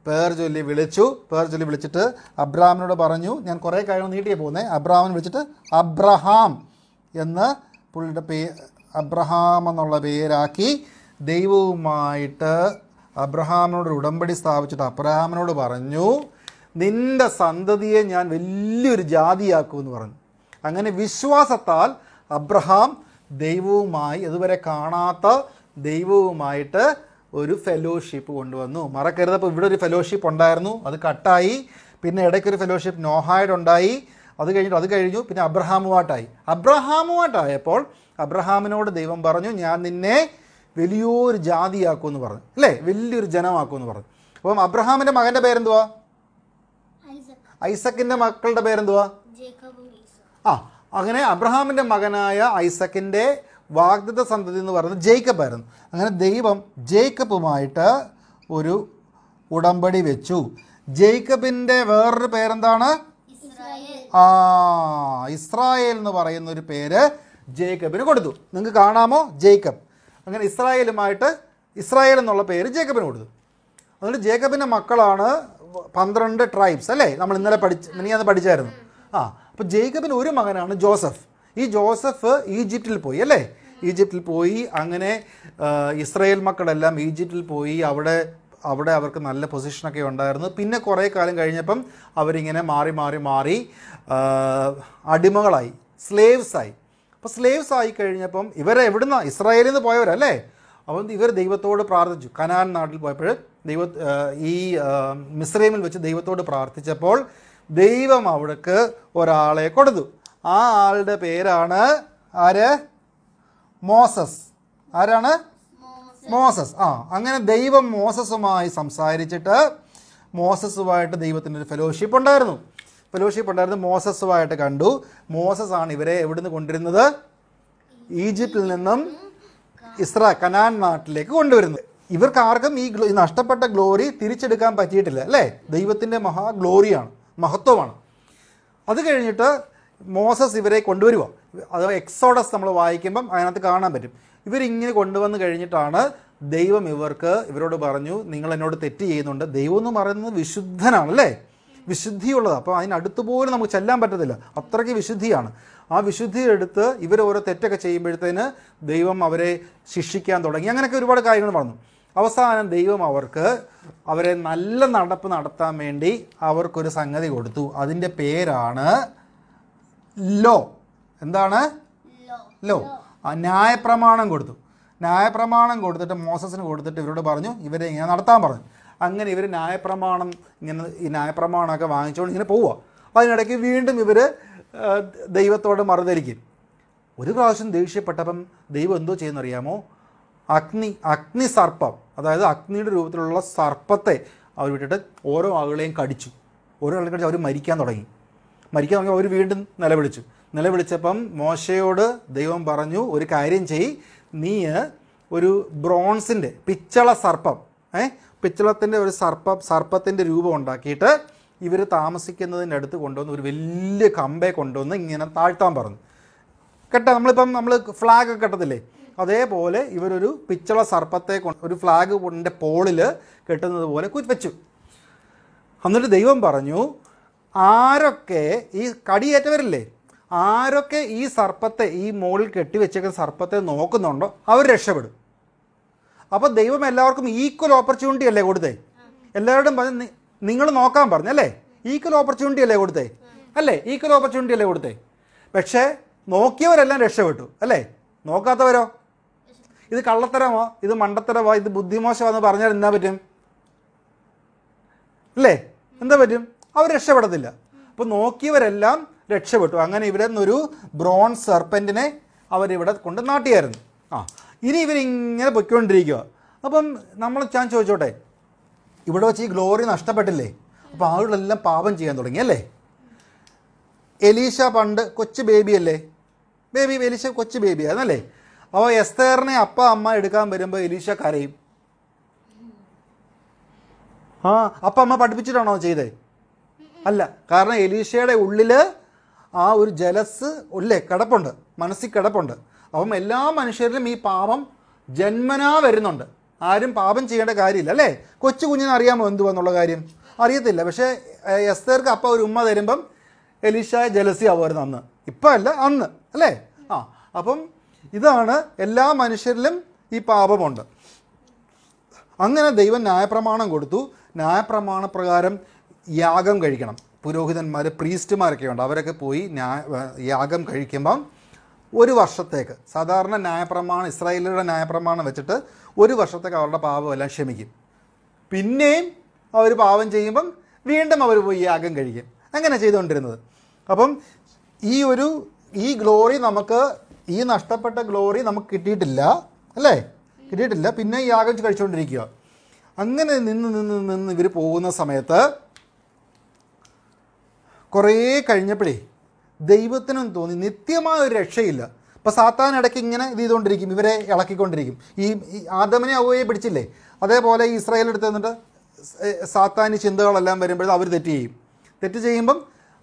പേർ ചൊല്ലി വിളിച്ചു പേർ ചൊല്ലി വിളിച്ചിട്ട് അബ്രാമിനോട് പറഞ്ഞു ഞാൻ കുറേ കാര്യങ്ങൾ നീട്ടിയേ പോകുന്നത് അബ്രാമിനെ വിളിച്ചിട്ട് അബ്രഹാം എന്ന് പുള്ളിയുടെ പേ അബ്രഹാം എന്നുള്ള പേരാക്കി ദൈവവുമായിട്ട് അബ്രഹാമിനോട് ഉടമ്പടി സ്ഥാപിച്ചിട്ട് അബ്രഹാമിനോട് പറഞ്ഞു നിന്റെ സന്തതിയെ ഞാൻ വലിയൊരു എന്ന് പറഞ്ഞു അങ്ങനെ വിശ്വാസത്താൽ അബ്രഹാം ദൈവവുമായി ഇതുവരെ കാണാത്ത ദൈവവുമായിട്ട് ഒരു ഫെലോഷിപ്പ് കൊണ്ടുവന്നു മറക്കരുത് അപ്പോൾ ഇവിടെ ഒരു ഫെലോഷിപ്പ് ഉണ്ടായിരുന്നു അത് കട്ടായി പിന്നെ ഇടയ്ക്ക് ഒരു ഫെലോഷിപ്പ് നോഹായിഡ് ഉണ്ടായി അത് കഴിഞ്ഞിട്ട് അത് കഴിഞ്ഞു പിന്നെ അബ്രഹാമുമായിട്ടായി അബ്രഹാമുമായിട്ടായപ്പോൾ അബ്രഹാമിനോട് ദൈവം പറഞ്ഞു ഞാൻ നിന്നെ വലിയൊരു ജാതിയാക്കും എന്ന് പറഞ്ഞു അല്ലേ വലിയൊരു ജനമാക്കും എന്ന് പറഞ്ഞു അപ്പം അബ്രഹാമിൻ്റെ മകൻ്റെ പേരെന്തുവാ ഐസക്കിൻ്റെ മക്കളുടെ പേരെന്തുവാ ആ അങ്ങനെ അബ്രഹാമിൻ്റെ മകനായ ഐസക്കിൻ്റെ വാഗ്ദത്ത സന്തതി എന്ന് പറയുന്നത് ജേക്കബായിരുന്നു അങ്ങനെ ദൈവം ജേക്കബുമായിട്ട് ഒരു ഉടമ്പടി വെച്ചു ജേക്കബിൻ്റെ വേറൊരു പേരെന്താണ് ആ ഇസ്രായേൽ എന്ന് പറയുന്ന ഒരു പേര് ജേക്കബിന് കൊടുത്തു നിങ്ങൾക്ക് കാണാമോ ജേക്കബ് അങ്ങനെ ഇസ്രായേലുമായിട്ട് ഇസ്രായേൽ എന്നുള്ള പേര് ജേക്കബിന് കൊടുത്തു അതുകൊണ്ട് ജേക്കബിൻ്റെ മക്കളാണ് പന്ത്രണ്ട് ട്രൈബ്സ് അല്ലേ നമ്മൾ ഇന്നലെ പഠിച്ച് നീ അത് പഠിച്ചായിരുന്നു ആ അപ്പോൾ ജേക്കബിന് ഒരു മകനാണ് ജോസഫ് ഈ ജോസഫ് ഈജിപ്തിൽ പോയി അല്ലേ ഈജിപ്തിൽ പോയി അങ്ങനെ ഇസ്രയേൽ മക്കളെല്ലാം ഈജിപ്തിൽ പോയി അവിടെ അവിടെ അവർക്ക് നല്ല പൊസിഷനൊക്കെ ഉണ്ടായിരുന്നു പിന്നെ കുറേ കാലം കഴിഞ്ഞപ്പം അവരിങ്ങനെ മാറി മാറി മാറി അടിമകളായി സ്ലേവ്സായി അപ്പോൾ സ്ലേവ്സ് ആയി കഴിഞ്ഞപ്പം ഇവരെ എവിടുന്ന ഇസ്രായേലിൽ നിന്ന് പോയവരല്ലേ അപ്പം ഇവർ ദൈവത്തോട് പ്രാർത്ഥിച്ചു കനാൻ നാട്ടിൽ പോയപ്പോൾ ദൈവ ഈ മിസ്രൈമിൽ വെച്ച് ദൈവത്തോട് പ്രാർത്ഥിച്ചപ്പോൾ ദൈവം അവർക്ക് ഒരാളെ കൊടുത്തു ആ ആളുടെ പേരാണ് ആര് മോസസ് ആരാണ് മോസസ് ആ അങ്ങനെ ദൈവം മോസസുമായി സംസാരിച്ചിട്ട് മോസസുമായിട്ട് ദൈവത്തിൻ്റെ ഒരു ഫെലോഷിപ്പ് ഉണ്ടായിരുന്നു ഫെലോഷിപ്പ് ഉണ്ടായിരുന്നു മോസസുമായിട്ട് കണ്ടു മോസസ് ആണ് ഇവരെ എവിടുന്ന് കൊണ്ടിരുന്നത് ഈജിപ്തിൽ നിന്നും ഇസ്ര കനാൻ നാട്ടിലേക്ക് കൊണ്ടുവരുന്നത് ഇവർക്ക് ആർക്കും ഈ നഷ്ടപ്പെട്ട ഗ്ലോറി തിരിച്ചെടുക്കാൻ പറ്റിയിട്ടില്ല അല്ലേ ദൈവത്തിൻ്റെ മഹാ ഗ്ലോറിയാണ് മഹത്വമാണ് അത് കഴിഞ്ഞിട്ട് മോസസ് ഇവരെ കൊണ്ടുവരിക അത് എക്സോഡസ് നമ്മൾ വായിക്കുമ്പം അതിനകത്ത് കാണാൻ പറ്റും ഇവരിങ്ങനെ കൊണ്ടുവന്ന് കഴിഞ്ഞിട്ടാണ് ദൈവം ഇവർക്ക് ഇവരോട് പറഞ്ഞു നിങ്ങൾ എന്നോട് തെറ്റ് ചെയ്യുന്നുണ്ട് ദൈവം എന്ന് പറയുന്നത് വിശുദ്ധനാണല്ലേ വിശുദ്ധിയുള്ളത് അപ്പോൾ അതിനടുത്ത് പോലും നമുക്ക് ചെല്ലാൻ പറ്റത്തില്ല അത്രയ്ക്ക് വിശുദ്ധിയാണ് ആ വിശുദ്ധി എടുത്ത് ഇവർ ഓരോ തെറ്റൊക്കെ ചെയ്യുമ്പോഴത്തേന് ദൈവം അവരെ ശിക്ഷിക്കാൻ തുടങ്ങി അങ്ങനെയൊക്കെ ഒരുപാട് കാര്യങ്ങൾ പറഞ്ഞു അവസാനം ദൈവം അവർക്ക് അവരെ നല്ല നടപ്പ് നടത്താൻ വേണ്ടി അവർക്കൊരു സംഗതി കൊടുത്തു അതിൻ്റെ പേരാണ് ലോ എന്താണ് ലോ ന്യായപ്രമാണം കൊടുത്തു ന്യായപ്രമാണം കൊടുത്തിട്ട് മോസസിന് കൊടുത്തിട്ട് ഇവരോട് പറഞ്ഞു ഇവരെ ഇങ്ങനെ നടത്താൻ പറഞ്ഞു അങ്ങനെ ഇവർ ന്യായപ്രമാണം ഇങ്ങനെ ഈ ന്യായപ്രമാണമൊക്കെ വാങ്ങിച്ചുകൊണ്ട് ഇങ്ങനെ പോവുക അതിനിടയ്ക്ക് വീണ്ടും ഇവർ ദൈവത്തോട് മറുതരിക്കും ഒരു പ്രാവശ്യം ദേഷ്യപ്പെട്ടപ്പം ദൈവം എന്തോ ചെയ്യുന്നറിയാമോ അഗ്നി അഗ്നി സർപ്പം അതായത് അഗ്നിയുടെ രൂപത്തിലുള്ള സർപ്പത്തെ അവർ വിട്ടിട്ട് ഓരോ ആളുകളെയും കടിച്ചു ഓരോ ആളുകളെയും കടിച്ച് അവർ മരിക്കാൻ തുടങ്ങി മരിക്കാൻ തുടങ്ങി അവർ വീണ്ടും നിലവിളിച്ചു നിലവിളിച്ചപ്പം മോശയോട് ദൈവം പറഞ്ഞു ഒരു കാര്യം ചെയ് നീ ഒരു ബ്രോൺസിൻ്റെ പിച്ചള സർപ്പം ഏ പിച്ചളത്തിൻ്റെ ഒരു സർപ്പം സർപ്പത്തിൻ്റെ രൂപം ഉണ്ടാക്കിയിട്ട് ഇവർ താമസിക്കുന്നതിൻ്റെ അടുത്ത് കൊണ്ടുവന്ന് ഒരു വലിയ കമ്പെ കൊണ്ടുവന്ന് ഇങ്ങനെ താഴ്ത്താൻ പറഞ്ഞു കെട്ട നമ്മളിപ്പം നമ്മൾ ഫ്ലാഗ് ഒക്കെ കെട്ടത്തില്ലേ അതേപോലെ ഇവരൊരു പിച്ചള സർപ്പത്തെ കൊണ്ട് ഒരു ഫ്ലാഗ് കൊണ്ട് പോളിൽ കെട്ടുന്നത് പോലെ വെച്ചു എന്നിട്ട് ദൈവം പറഞ്ഞു ആരൊക്കെ ഈ കടിയേറ്റവരില്ലേ ആരൊക്കെ ഈ സർപ്പത്തെ ഈ മുകളിൽ കെട്ടിവെച്ചേക്കുന്ന സർപ്പത്തെ നോക്കുന്നുണ്ടോ അവർ രക്ഷപ്പെടും അപ്പോൾ ദൈവം എല്ലാവർക്കും ഈക്വൽ ഓപ്പർച്യൂണിറ്റി അല്ലേ കൊടുത്തേ എല്ലാവരോടും പറഞ്ഞ് നിങ്ങൾ നോക്കാൻ പറഞ്ഞല്ലേ ഈക്വൽ ഓപ്പർച്യൂണിറ്റി അല്ലേ കൊടുത്തേ അല്ലേ ഈക്വൽ ഓപ്പർച്യൂണിറ്റി അല്ലേ കൊടുത്തേ പക്ഷേ നോക്കിയവരെല്ലാം രക്ഷപ്പെട്ടു അല്ലേ നോക്കാത്തവരോ ഇത് കള്ളത്തരമോ ഇത് മണ്ടത്തരമോ ഇത് ബുദ്ധിമോശമോ എന്ന് പറഞ്ഞാൽ എന്താ പറ്റും അല്ലേ എന്താ പറ്റും അവർ രക്ഷപ്പെടത്തില്ല അപ്പോൾ നോക്കിയവരെല്ലാം രക്ഷപ്പെട്ടു അങ്ങനെ ഇവിടെ നിന്നൊരു ബ്രോൺസ് സർപ്പൻറ്റിനെ അവരിവിടെ കൊണ്ട് നാട്ടിയായിരുന്നു ആ ഇനി ഇവരിങ്ങനെ പൊയ്ക്കൊണ്ടിരിക്കുക അപ്പം നമ്മൾ ഞാൻ ചോദിച്ചോട്ടെ ഇവിടെ വെച്ച് ഈ ഗ്ലോറി നഷ്ടപ്പെട്ടില്ലേ അപ്പോൾ ആളുകളെല്ലാം പാപം ചെയ്യാൻ തുടങ്ങി അല്ലേ എലീഷ പണ്ട് കൊച്ചു ബേബിയല്ലേ ബേബി എലീഷ കൊച്ചു അല്ലേ അപ്പോൾ എസ്തേറിനെ അപ്പ അമ്മ എടുക്കാൻ വരുമ്പോൾ എലീഷ കരയും ആ അപ്പ അമ്മ പഠിപ്പിച്ചിട്ടാണോ ചെയ്തേ അല്ല കാരണം എലീഷയുടെ ഉള്ളിൽ ആ ഒരു ജലസ് ഉള്ളേ കിടപ്പുണ്ട് മനസ്സിൽ കിടപ്പുണ്ട് അപ്പം എല്ലാ മനുഷ്യരിലും ഈ പാപം ജന്മനാ വരുന്നുണ്ട് ആരും പാപം ചെയ്യേണ്ട കാര്യമില്ല അല്ലേ കൊച്ചു കുഞ്ഞിന് അറിയാമോ എന്തുവെന്നുള്ള കാര്യം അറിയത്തില്ല പക്ഷേ എസ്തേർക്ക് അപ്പം ഒരു ഉമ്മ തരുമ്പം എലീഷായ ജലസി ആവുമായിരുന്നു അന്ന് ഇപ്പം അല്ല അന്ന് അല്ലേ ആ അപ്പം ഇതാണ് എല്ലാ മനുഷ്യരിലും ഈ പാപമുണ്ട് അങ്ങനെ ദൈവം ന്യായപ്രമാണം കൊടുത്തു ന്യായപ്രമാണ പ്രകാരം യാഗം കഴിക്കണം പുരോഹിതന്മാർ പ്രീസ്റ്റുമാരൊക്കെ ഉണ്ട് അവരൊക്കെ പോയി യാഗം കഴിക്കുമ്പം ഒരു വർഷത്തേക്ക് സാധാരണ ന്യായപ്രമാണം ഇസ്രായേലിയുടെ ന്യായപ്രമാണം വെച്ചിട്ട് ഒരു വർഷത്തേക്ക് അവരുടെ പാപമെല്ലാം ക്ഷമിക്കും പിന്നെയും അവർ പാപം ചെയ്യുമ്പം വീണ്ടും അവർ പോയി യാഗം കഴിക്കും അങ്ങനെ ചെയ്തുകൊണ്ടിരുന്നത് അപ്പം ഈ ഒരു ഈ ഗ്ലോറി നമുക്ക് ഈ നഷ്ടപ്പെട്ട ഗ്ലോറി നമുക്ക് കിട്ടിയിട്ടില്ല അല്ലേ കിട്ടിയിട്ടില്ല പിന്നെ യാഗം കഴിച്ചുകൊണ്ടിരിക്കുക അങ്ങനെ നിന്ന് നിന്ന് നിന്ന് ഇവർ പോകുന്ന സമയത്ത് കുറേ കഴിഞ്ഞപ്പോഴേ ദൈവത്തിനും തോന്നി നിത്യമായ ഒരു രക്ഷയില്ല അപ്പോൾ സാത്താൻ ഇടയ്ക്ക് ഇങ്ങനെ ഇത് ചെയ്തുകൊണ്ടിരിക്കും ഇവരെ ഇളക്കിക്കൊണ്ടിരിക്കും ഈ ആദമനെ അവയെ പിടിച്ചില്ലേ അതേപോലെ ഇസ്രായേൽ എടുത്ത് തന്നിട്ട് സാത്താൻ ചിന്തകളെല്ലാം വരുമ്പോഴും അവർ തെറ്റ് ചെയ്യും തെറ്റ് ചെയ്യുമ്പം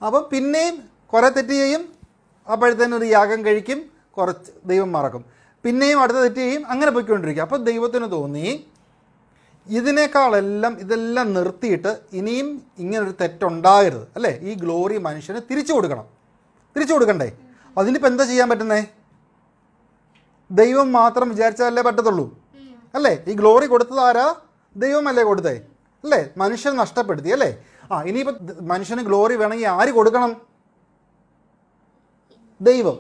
അപ്പം പിന്നെയും കുറേ തെറ്റ് ചെയ്യും അപ്പോഴത്തേനും ഒരു യാഗം കഴിക്കും കുറച്ച് ദൈവം മറക്കും പിന്നെയും അടുത്ത തെറ്റ് ചെയ്യും അങ്ങനെ പോയിക്കൊണ്ടിരിക്കും അപ്പോൾ ദൈവത്തിന് തോന്നി ഇതിനേക്കാളെല്ലാം ഇതെല്ലാം നിർത്തിയിട്ട് ഇനിയും ഇങ്ങനൊരു തെറ്റുണ്ടാകരുത് അല്ലേ ഈ ഗ്ലോറി മനുഷ്യന് തിരിച്ചു കൊടുക്കണം തിരിച്ചു കൊടുക്കണ്ടേ അതിനിപ്പോൾ എന്താ ചെയ്യാൻ പറ്റുന്നേ ദൈവം മാത്രം വിചാരിച്ചാലേ പറ്റത്തുള്ളൂ അല്ലേ ഈ ഗ്ലോറി കൊടുത്തത് ആരാ ദൈവമല്ലേ കൊടുത്തേ അല്ലേ മനുഷ്യൻ നഷ്ടപ്പെടുത്തി അല്ലേ ആ ഇനിയിപ്പോൾ മനുഷ്യന് ഗ്ലോറി വേണമെങ്കിൽ ആര് കൊടുക്കണം ദൈവം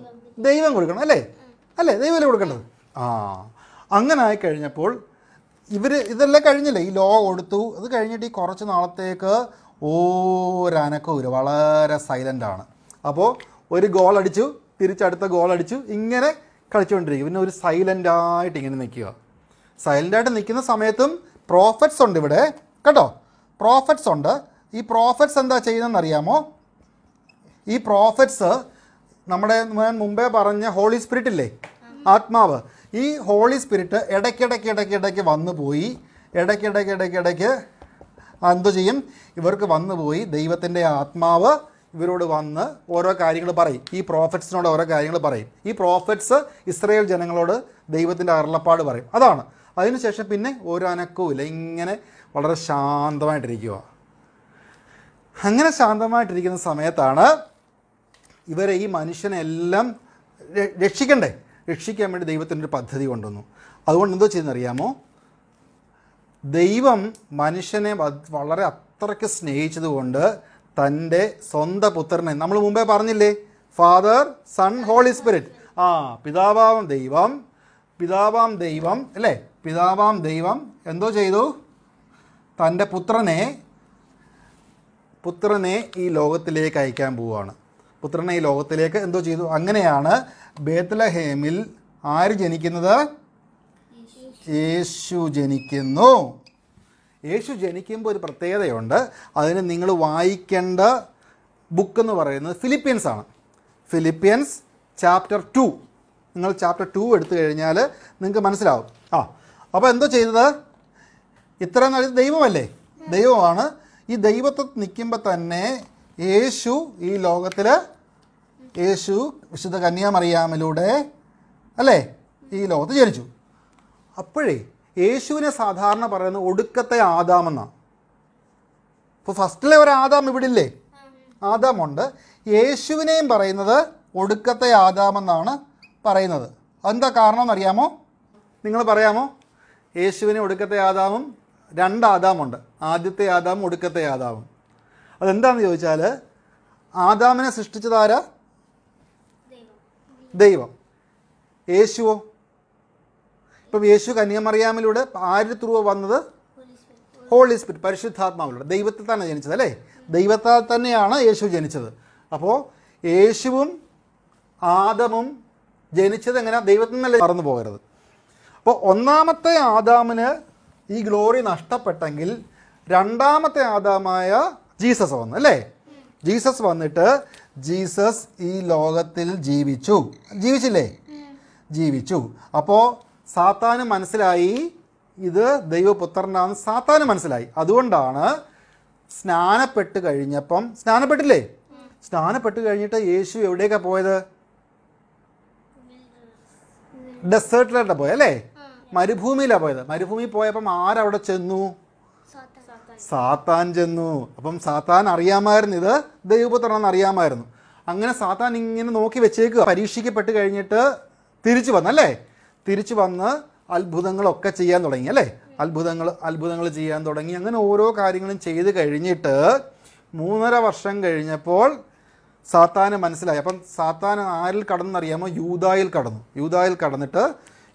ദൈവം കൊടുക്കണം അല്ലേ അല്ലേ ദൈവമല്ലേ കൊടുക്കേണ്ടത് ആ അങ്ങനെ കഴിഞ്ഞപ്പോൾ ഇവർ ഇതെല്ലാം കഴിഞ്ഞില്ലേ ഈ ലോ കൊടുത്തു അത് കഴിഞ്ഞിട്ട് ഈ കുറച്ച് നാളത്തേക്ക് ഒരു വളരെ ആണ് അപ്പോൾ ഒരു ഗോൾ അടിച്ചു തിരിച്ചടുത്ത ഗോൾ അടിച്ചു ഇങ്ങനെ കളിച്ചുകൊണ്ടിരിക്കും പിന്നെ ഒരു സൈലൻ്റായിട്ട് ഇങ്ങനെ നിൽക്കുക സൈലൻ്റായിട്ട് നിൽക്കുന്ന സമയത്തും പ്രോഫിറ്റ്സ് ഉണ്ട് ഇവിടെ കേട്ടോ പ്രോഫിറ്റ്സ് ഉണ്ട് ഈ പ്രോഫിറ്റ്സ് എന്താ ചെയ്യുന്നതെന്ന് അറിയാമോ ഈ പ്രോഫിറ്റ്സ് നമ്മുടെ മുമ്പേ പറഞ്ഞ ഹോളി സ്പിരിറ്റ് ഇല്ലേ ആത്മാവ് ഈ ഹോളി സ്പിരിറ്റ് ഇടയ്ക്കിടയ്ക്ക് ഇടയ്ക്ക് ഇടയ്ക്ക് വന്നു പോയി ഇടയ്ക്കിടയ്ക്ക് ഇടയ്ക്കിടയ്ക്ക് എന്തു ചെയ്യും ഇവർക്ക് വന്നു പോയി ദൈവത്തിൻ്റെ ആത്മാവ് ഇവരോട് വന്ന് ഓരോ കാര്യങ്ങൾ പറയും ഈ പ്രോഫിറ്റ്സിനോട് ഓരോ കാര്യങ്ങൾ പറയും ഈ പ്രോഫറ്റ്സ് ഇസ്രയേൽ ജനങ്ങളോട് ദൈവത്തിൻ്റെ അരുളപ്പാട് പറയും അതാണ് അതിനുശേഷം പിന്നെ ഒരു ഇല്ല ഇങ്ങനെ വളരെ ശാന്തമായിട്ടിരിക്കുക അങ്ങനെ ശാന്തമായിട്ടിരിക്കുന്ന സമയത്താണ് ഇവരെ ഈ മനുഷ്യനെല്ലാം രക്ഷിക്കണ്ടേ രക്ഷിക്കാൻ വേണ്ടി ദൈവത്തിൻ്റെ ഒരു പദ്ധതി കൊണ്ടുവന്നു അതുകൊണ്ട് എന്തോ ചെയ്യുന്നറിയാമോ ദൈവം മനുഷ്യനെ വളരെ അത്രയ്ക്ക് സ്നേഹിച്ചതുകൊണ്ട് തൻ്റെ സ്വന്തം പുത്രനെ നമ്മൾ മുമ്പേ പറഞ്ഞില്ലേ ഫാദർ സൺ ഹോളി സ്പിരിറ്റ് ആ പിതാവാം ദൈവം പിതാവാം ദൈവം അല്ലേ പിതാവാം ദൈവം എന്തോ ചെയ്തു തൻ്റെ പുത്രനെ പുത്രനെ ഈ ലോകത്തിലേക്ക് അയക്കാൻ പോവുകയാണ് പുത്രനെ ഈ ലോകത്തിലേക്ക് എന്തോ ചെയ്തു അങ്ങനെയാണ് ബേത്തലഹേമിൽ ആര് ജനിക്കുന്നത് യേശു ജനിക്കുന്നു യേശു ജനിക്കുമ്പോൾ ഒരു പ്രത്യേകതയുണ്ട് അതിന് നിങ്ങൾ വായിക്കേണ്ട ബുക്ക് എന്ന് പറയുന്നത് ഫിലിപ്പീൻസ് ആണ് ഫിലിപ്പീൻസ് ചാപ്റ്റർ ടു നിങ്ങൾ ചാപ്റ്റർ ടു എടുത്തു കഴിഞ്ഞാൽ നിങ്ങൾക്ക് മനസ്സിലാവും ആ അപ്പോൾ എന്തോ ചെയ്തത് ഇത്ര നാൾ ദൈവമല്ലേ ദൈവമാണ് ഈ ദൈവത്തെ നിൽക്കുമ്പോൾ തന്നെ യേശു ഈ ലോകത്തിൽ യേശു വിശുദ്ധ കന്യാമറിയാമിലൂടെ അല്ലേ ഈ ലോകത്ത് ജനിച്ചു അപ്പോഴേ യേശുവിനെ സാധാരണ പറയുന്ന ഒടുക്കത്തെ ആദാമെന്നാണ് ഇപ്പോൾ ഫസ്റ്റിലെ ഒരു ആദാം ഇവിടെ ഇല്ലേ ആദാമുണ്ട് യേശുവിനെയും പറയുന്നത് ഒടുക്കത്തെ ആദാമെന്നാണ് പറയുന്നത് അതെന്താ കാരണം എന്നറിയാമോ നിങ്ങൾ പറയാമോ യേശുവിനെ ഒടുക്കത്തെ ആദാമും രണ്ട് ആദാമുണ്ട് ആദ്യത്തെ ആദാമും ഒടുക്കത്തെ ആദാമും അതെന്താണെന്ന് ചോദിച്ചാൽ ആദാമിനെ സൃഷ്ടിച്ചതാര ദൈവം യേശുവോ ഇപ്പം യേശു കന്യാമറിയാമിലൂടെ ആരുടെ ത്രൂവോ വന്നത് ഹോളി സ്പിരിറ്റ് പരിശുദ്ധാത്മാവിലൂടെ ദൈവത്തിൽ തന്നെ ജനിച്ചത് അല്ലേ ദൈവത്താൽ തന്നെയാണ് യേശു ജനിച്ചത് അപ്പോൾ യേശുവും ആദമും ജനിച്ചത് എങ്ങനെ ദൈവത്തിൽ നിന്നല്ലേ മറന്നു പോകരുത് അപ്പോൾ ഒന്നാമത്തെ ആദാമിന് ഈ ഗ്ലോറി നഷ്ടപ്പെട്ടെങ്കിൽ രണ്ടാമത്തെ ആദാമായ ജീസസ് വന്നു അല്ലേ ജീസസ് വന്നിട്ട് ജീസസ് ഈ ലോകത്തിൽ ജീവിച്ചു ജീവിച്ചില്ലേ ജീവിച്ചു അപ്പോൾ സാത്താന് മനസ്സിലായി ഇത് ദൈവപുത്രനാണെന്ന് സാത്താന് മനസ്സിലായി അതുകൊണ്ടാണ് സ്നാനപ്പെട്ട് കഴിഞ്ഞപ്പം സ്നാനപ്പെട്ടില്ലേ സ്നാനപ്പെട്ട് കഴിഞ്ഞിട്ട് യേശു എവിടെയൊക്കെ പോയത് ഡെസേർട്ടിലായിട്ടാണ് പോയത് അല്ലേ മരുഭൂമിയിലാണ് പോയത് മരുഭൂമിയിൽ പോയപ്പം ആരവിടെ ചെന്നു സാത്താൻ ചെന്നു അപ്പം സാത്താൻ അറിയാമായിരുന്നു ഇത് ദൈവപുത്രനാണെന്ന് അറിയാമായിരുന്നു അങ്ങനെ സാത്താൻ ഇങ്ങനെ നോക്കി വെച്ചേക്കുക പരീക്ഷിക്കപ്പെട്ട് കഴിഞ്ഞിട്ട് തിരിച്ചു അല്ലേ തിരിച്ചു വന്ന് അത്ഭുതങ്ങളൊക്കെ ചെയ്യാൻ തുടങ്ങി അല്ലേ അത്ഭുതങ്ങൾ അത്ഭുതങ്ങൾ ചെയ്യാൻ തുടങ്ങി അങ്ങനെ ഓരോ കാര്യങ്ങളും ചെയ്ത് കഴിഞ്ഞിട്ട് മൂന്നര വർഷം കഴിഞ്ഞപ്പോൾ സാത്താന് മനസ്സിലായി അപ്പം സാത്താൻ ആരിൽ കടന്നറിയാമോ യൂതായിൽ കടന്നു യൂതായിൽ കടന്നിട്ട്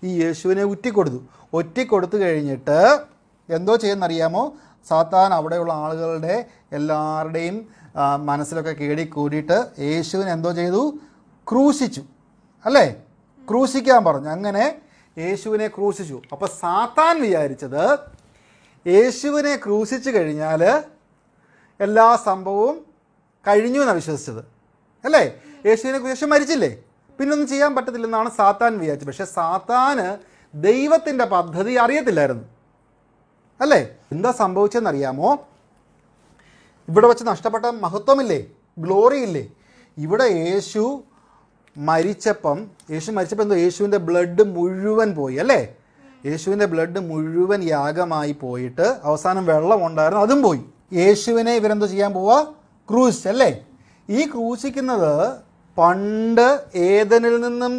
ഈ യേശുവിനെ ഉറ്റിക്കൊടുത്തു ഒറ്റിക്കൊടുത്തു കഴിഞ്ഞിട്ട് എന്തോ ചെയ്യുന്നറിയാമോ സാത്താൻ അവിടെയുള്ള ആളുകളുടെ എല്ലാവരുടെയും മനസ്സിലൊക്കെ കൂടിയിട്ട് യേശുവിന് എന്തോ ചെയ്തു ക്രൂശിച്ചു അല്ലേ ക്രൂശിക്കാൻ പറഞ്ഞു അങ്ങനെ യേശുവിനെ ക്രൂശിച്ചു അപ്പോൾ സാത്താൻ വിചാരിച്ചത് യേശുവിനെ ക്രൂശിച്ചു കഴിഞ്ഞാൽ എല്ലാ സംഭവവും കഴിഞ്ഞു എന്നാണ് വിശ്വസിച്ചത് അല്ലേ യേശുവിനെ യേശു മരിച്ചില്ലേ പിന്നൊന്നും ചെയ്യാൻ പറ്റത്തില്ലെന്നാണ് സാത്താൻ വിചാരിച്ചത് പക്ഷേ സാത്താന് ദൈവത്തിൻ്റെ പദ്ധതി അറിയത്തില്ലായിരുന്നു അല്ലേ എന്താ അറിയാമോ ഇവിടെ വെച്ച് നഷ്ടപ്പെട്ട മഹത്വമില്ലേ ഗ്ലോറി ഇല്ലേ ഇവിടെ യേശു മരിച്ചപ്പം യേശു മരിച്ചപ്പോൾ എന്തോ യേശുവിൻ്റെ ബ്ലഡ് മുഴുവൻ പോയി അല്ലേ യേശുവിൻ്റെ ബ്ലഡ് മുഴുവൻ യാഗമായി പോയിട്ട് അവസാനം വെള്ളം ഉണ്ടായിരുന്നു അതും പോയി യേശുവിനെ ഇവരെന്തോ ചെയ്യാൻ പോവുക ക്രൂസ് അല്ലേ ഈ ക്രൂശിക്കുന്നത് പണ്ട് ഏതനിൽ നിന്നും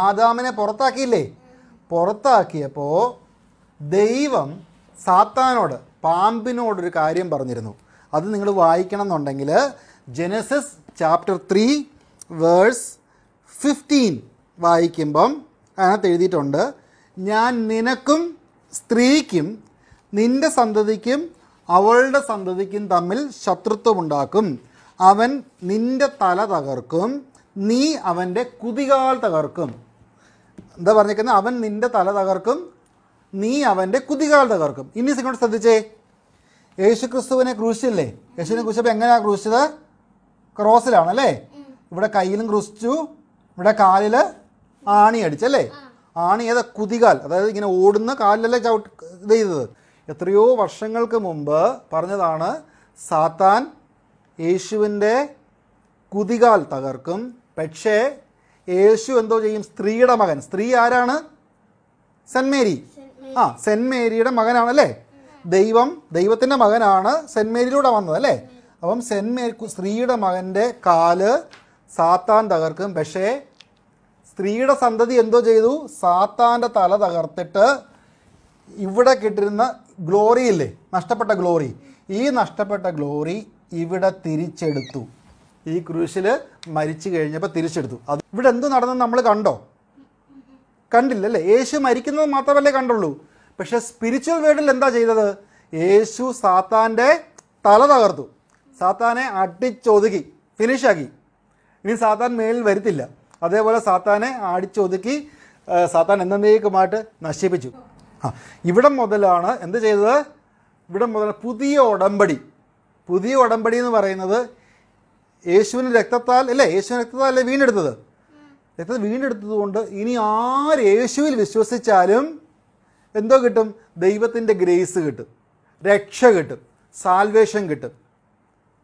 ആദാമിനെ പുറത്താക്കിയില്ലേ പുറത്താക്കിയപ്പോൾ ദൈവം സാത്താനോട് പാമ്പിനോടൊരു കാര്യം പറഞ്ഞിരുന്നു അത് നിങ്ങൾ വായിക്കണം എന്നുണ്ടെങ്കിൽ Genesis chapter three verse fifteen വായിക്കുമ്പം അതിനകത്ത് എഴുതിയിട്ടുണ്ട് ഞാൻ നിനക്കും സ്ത്രീക്കും നിൻ്റെ സന്തതിക്കും അവളുടെ സന്തതിക്കും തമ്മിൽ ശത്രുത്വമുണ്ടാക്കും അവൻ നിൻ്റെ തല തകർക്കും നീ അവൻ്റെ കുതികാൽ തകർക്കും എന്താ പറഞ്ഞിരിക്കുന്നത് അവൻ നിൻ്റെ തല തകർക്കും നീ അവൻ്റെ കുതികാൽ തകർക്കും ഇനി ഇങ്ങോട്ട് ശ്രദ്ധിച്ചേ യേശു ക്രിസ്തുവിനെ ക്രൂശിച്ചില്ലേ യേശുവിനെ ക്രൂശിച്ചപ്പോൾ എങ്ങനെയാണ് ക്രൂശിച്ചത് ക്രോസിലാണ് അല്ലേ ഇവിടെ കയ്യിലും ക്രൂശിച്ചു ഇവിടെ കാലിൽ ആണി അടിച്ചല്ലേ ആണി ഏതാ കുതികാൽ അതായത് ഇങ്ങനെ ഓടുന്ന കാലിലല്ലേ ചവിട്ട് ഇത് ചെയ്തത് എത്രയോ വർഷങ്ങൾക്ക് മുമ്പ് പറഞ്ഞതാണ് സാത്താൻ യേശുവിൻ്റെ കുതികാൽ തകർക്കും പക്ഷേ യേശു എന്തോ ചെയ്യും സ്ത്രീയുടെ മകൻ സ്ത്രീ ആരാണ് സെൻമേരി ആ സെൻറ്റ് മേരിയുടെ മകനാണ് അല്ലേ ദൈവം ദൈവത്തിൻ്റെ മകനാണ് സെൻറ്റ് മേരിയിലൂടെ വന്നത് അല്ലേ അപ്പം സെൻറ്റ് മേരി സ്ത്രീയുടെ മകൻ്റെ കാല് സാത്താൻ തകർക്കും പക്ഷേ സ്ത്രീയുടെ സന്തതി എന്തോ ചെയ്തു സാത്താൻ്റെ തല തകർത്തിട്ട് ഇവിടെ കിട്ടിരുന്ന ഗ്ലോറി ഇല്ലേ നഷ്ടപ്പെട്ട ഗ്ലോറി ഈ നഷ്ടപ്പെട്ട ഗ്ലോറി ഇവിടെ തിരിച്ചെടുത്തു ഈ ക്രൂശിൽ മരിച്ചു കഴിഞ്ഞപ്പോൾ തിരിച്ചെടുത്തു അത് ഇവിടെ എന്തോ നടന്നെന്ന് നമ്മൾ കണ്ടോ അല്ലേ യേശു മരിക്കുന്നത് മാത്രമല്ലേ കണ്ടുള്ളൂ പക്ഷേ സ്പിരിച്വൽ വേൾഡിൽ എന്താ ചെയ്തത് യേശു സാത്താൻ്റെ തല തകർത്തു സാത്താനെ അടിച്ചൊതുക്കി ഫിനിഷാക്കി ഇനി സാത്താൻ മേലിൽ വരുത്തില്ല അതേപോലെ സാത്താനെ അടിച്ചൊതുക്കി സാത്താൻ എന്നേക്കുമായിട്ട് നശിപ്പിച്ചു ആ ഇവിടെ മുതലാണ് എന്ത് ചെയ്തത് ഇവിടെ മുതൽ പുതിയ ഉടമ്പടി പുതിയ ഉടമ്പടി എന്ന് പറയുന്നത് യേശുവിൻ്റെ രക്തത്താൽ അല്ലേ യേശുവിൻ്റെ അല്ലേ വീണ്ടെടുത്തത് രക്തം വീണ്ടെടുത്തതുകൊണ്ട് ഇനി ആര് യേശുവിൽ വിശ്വസിച്ചാലും എന്തോ കിട്ടും ദൈവത്തിൻ്റെ ഗ്രേസ് കിട്ടും രക്ഷ കിട്ടും സാൽവേഷൻ കിട്ടും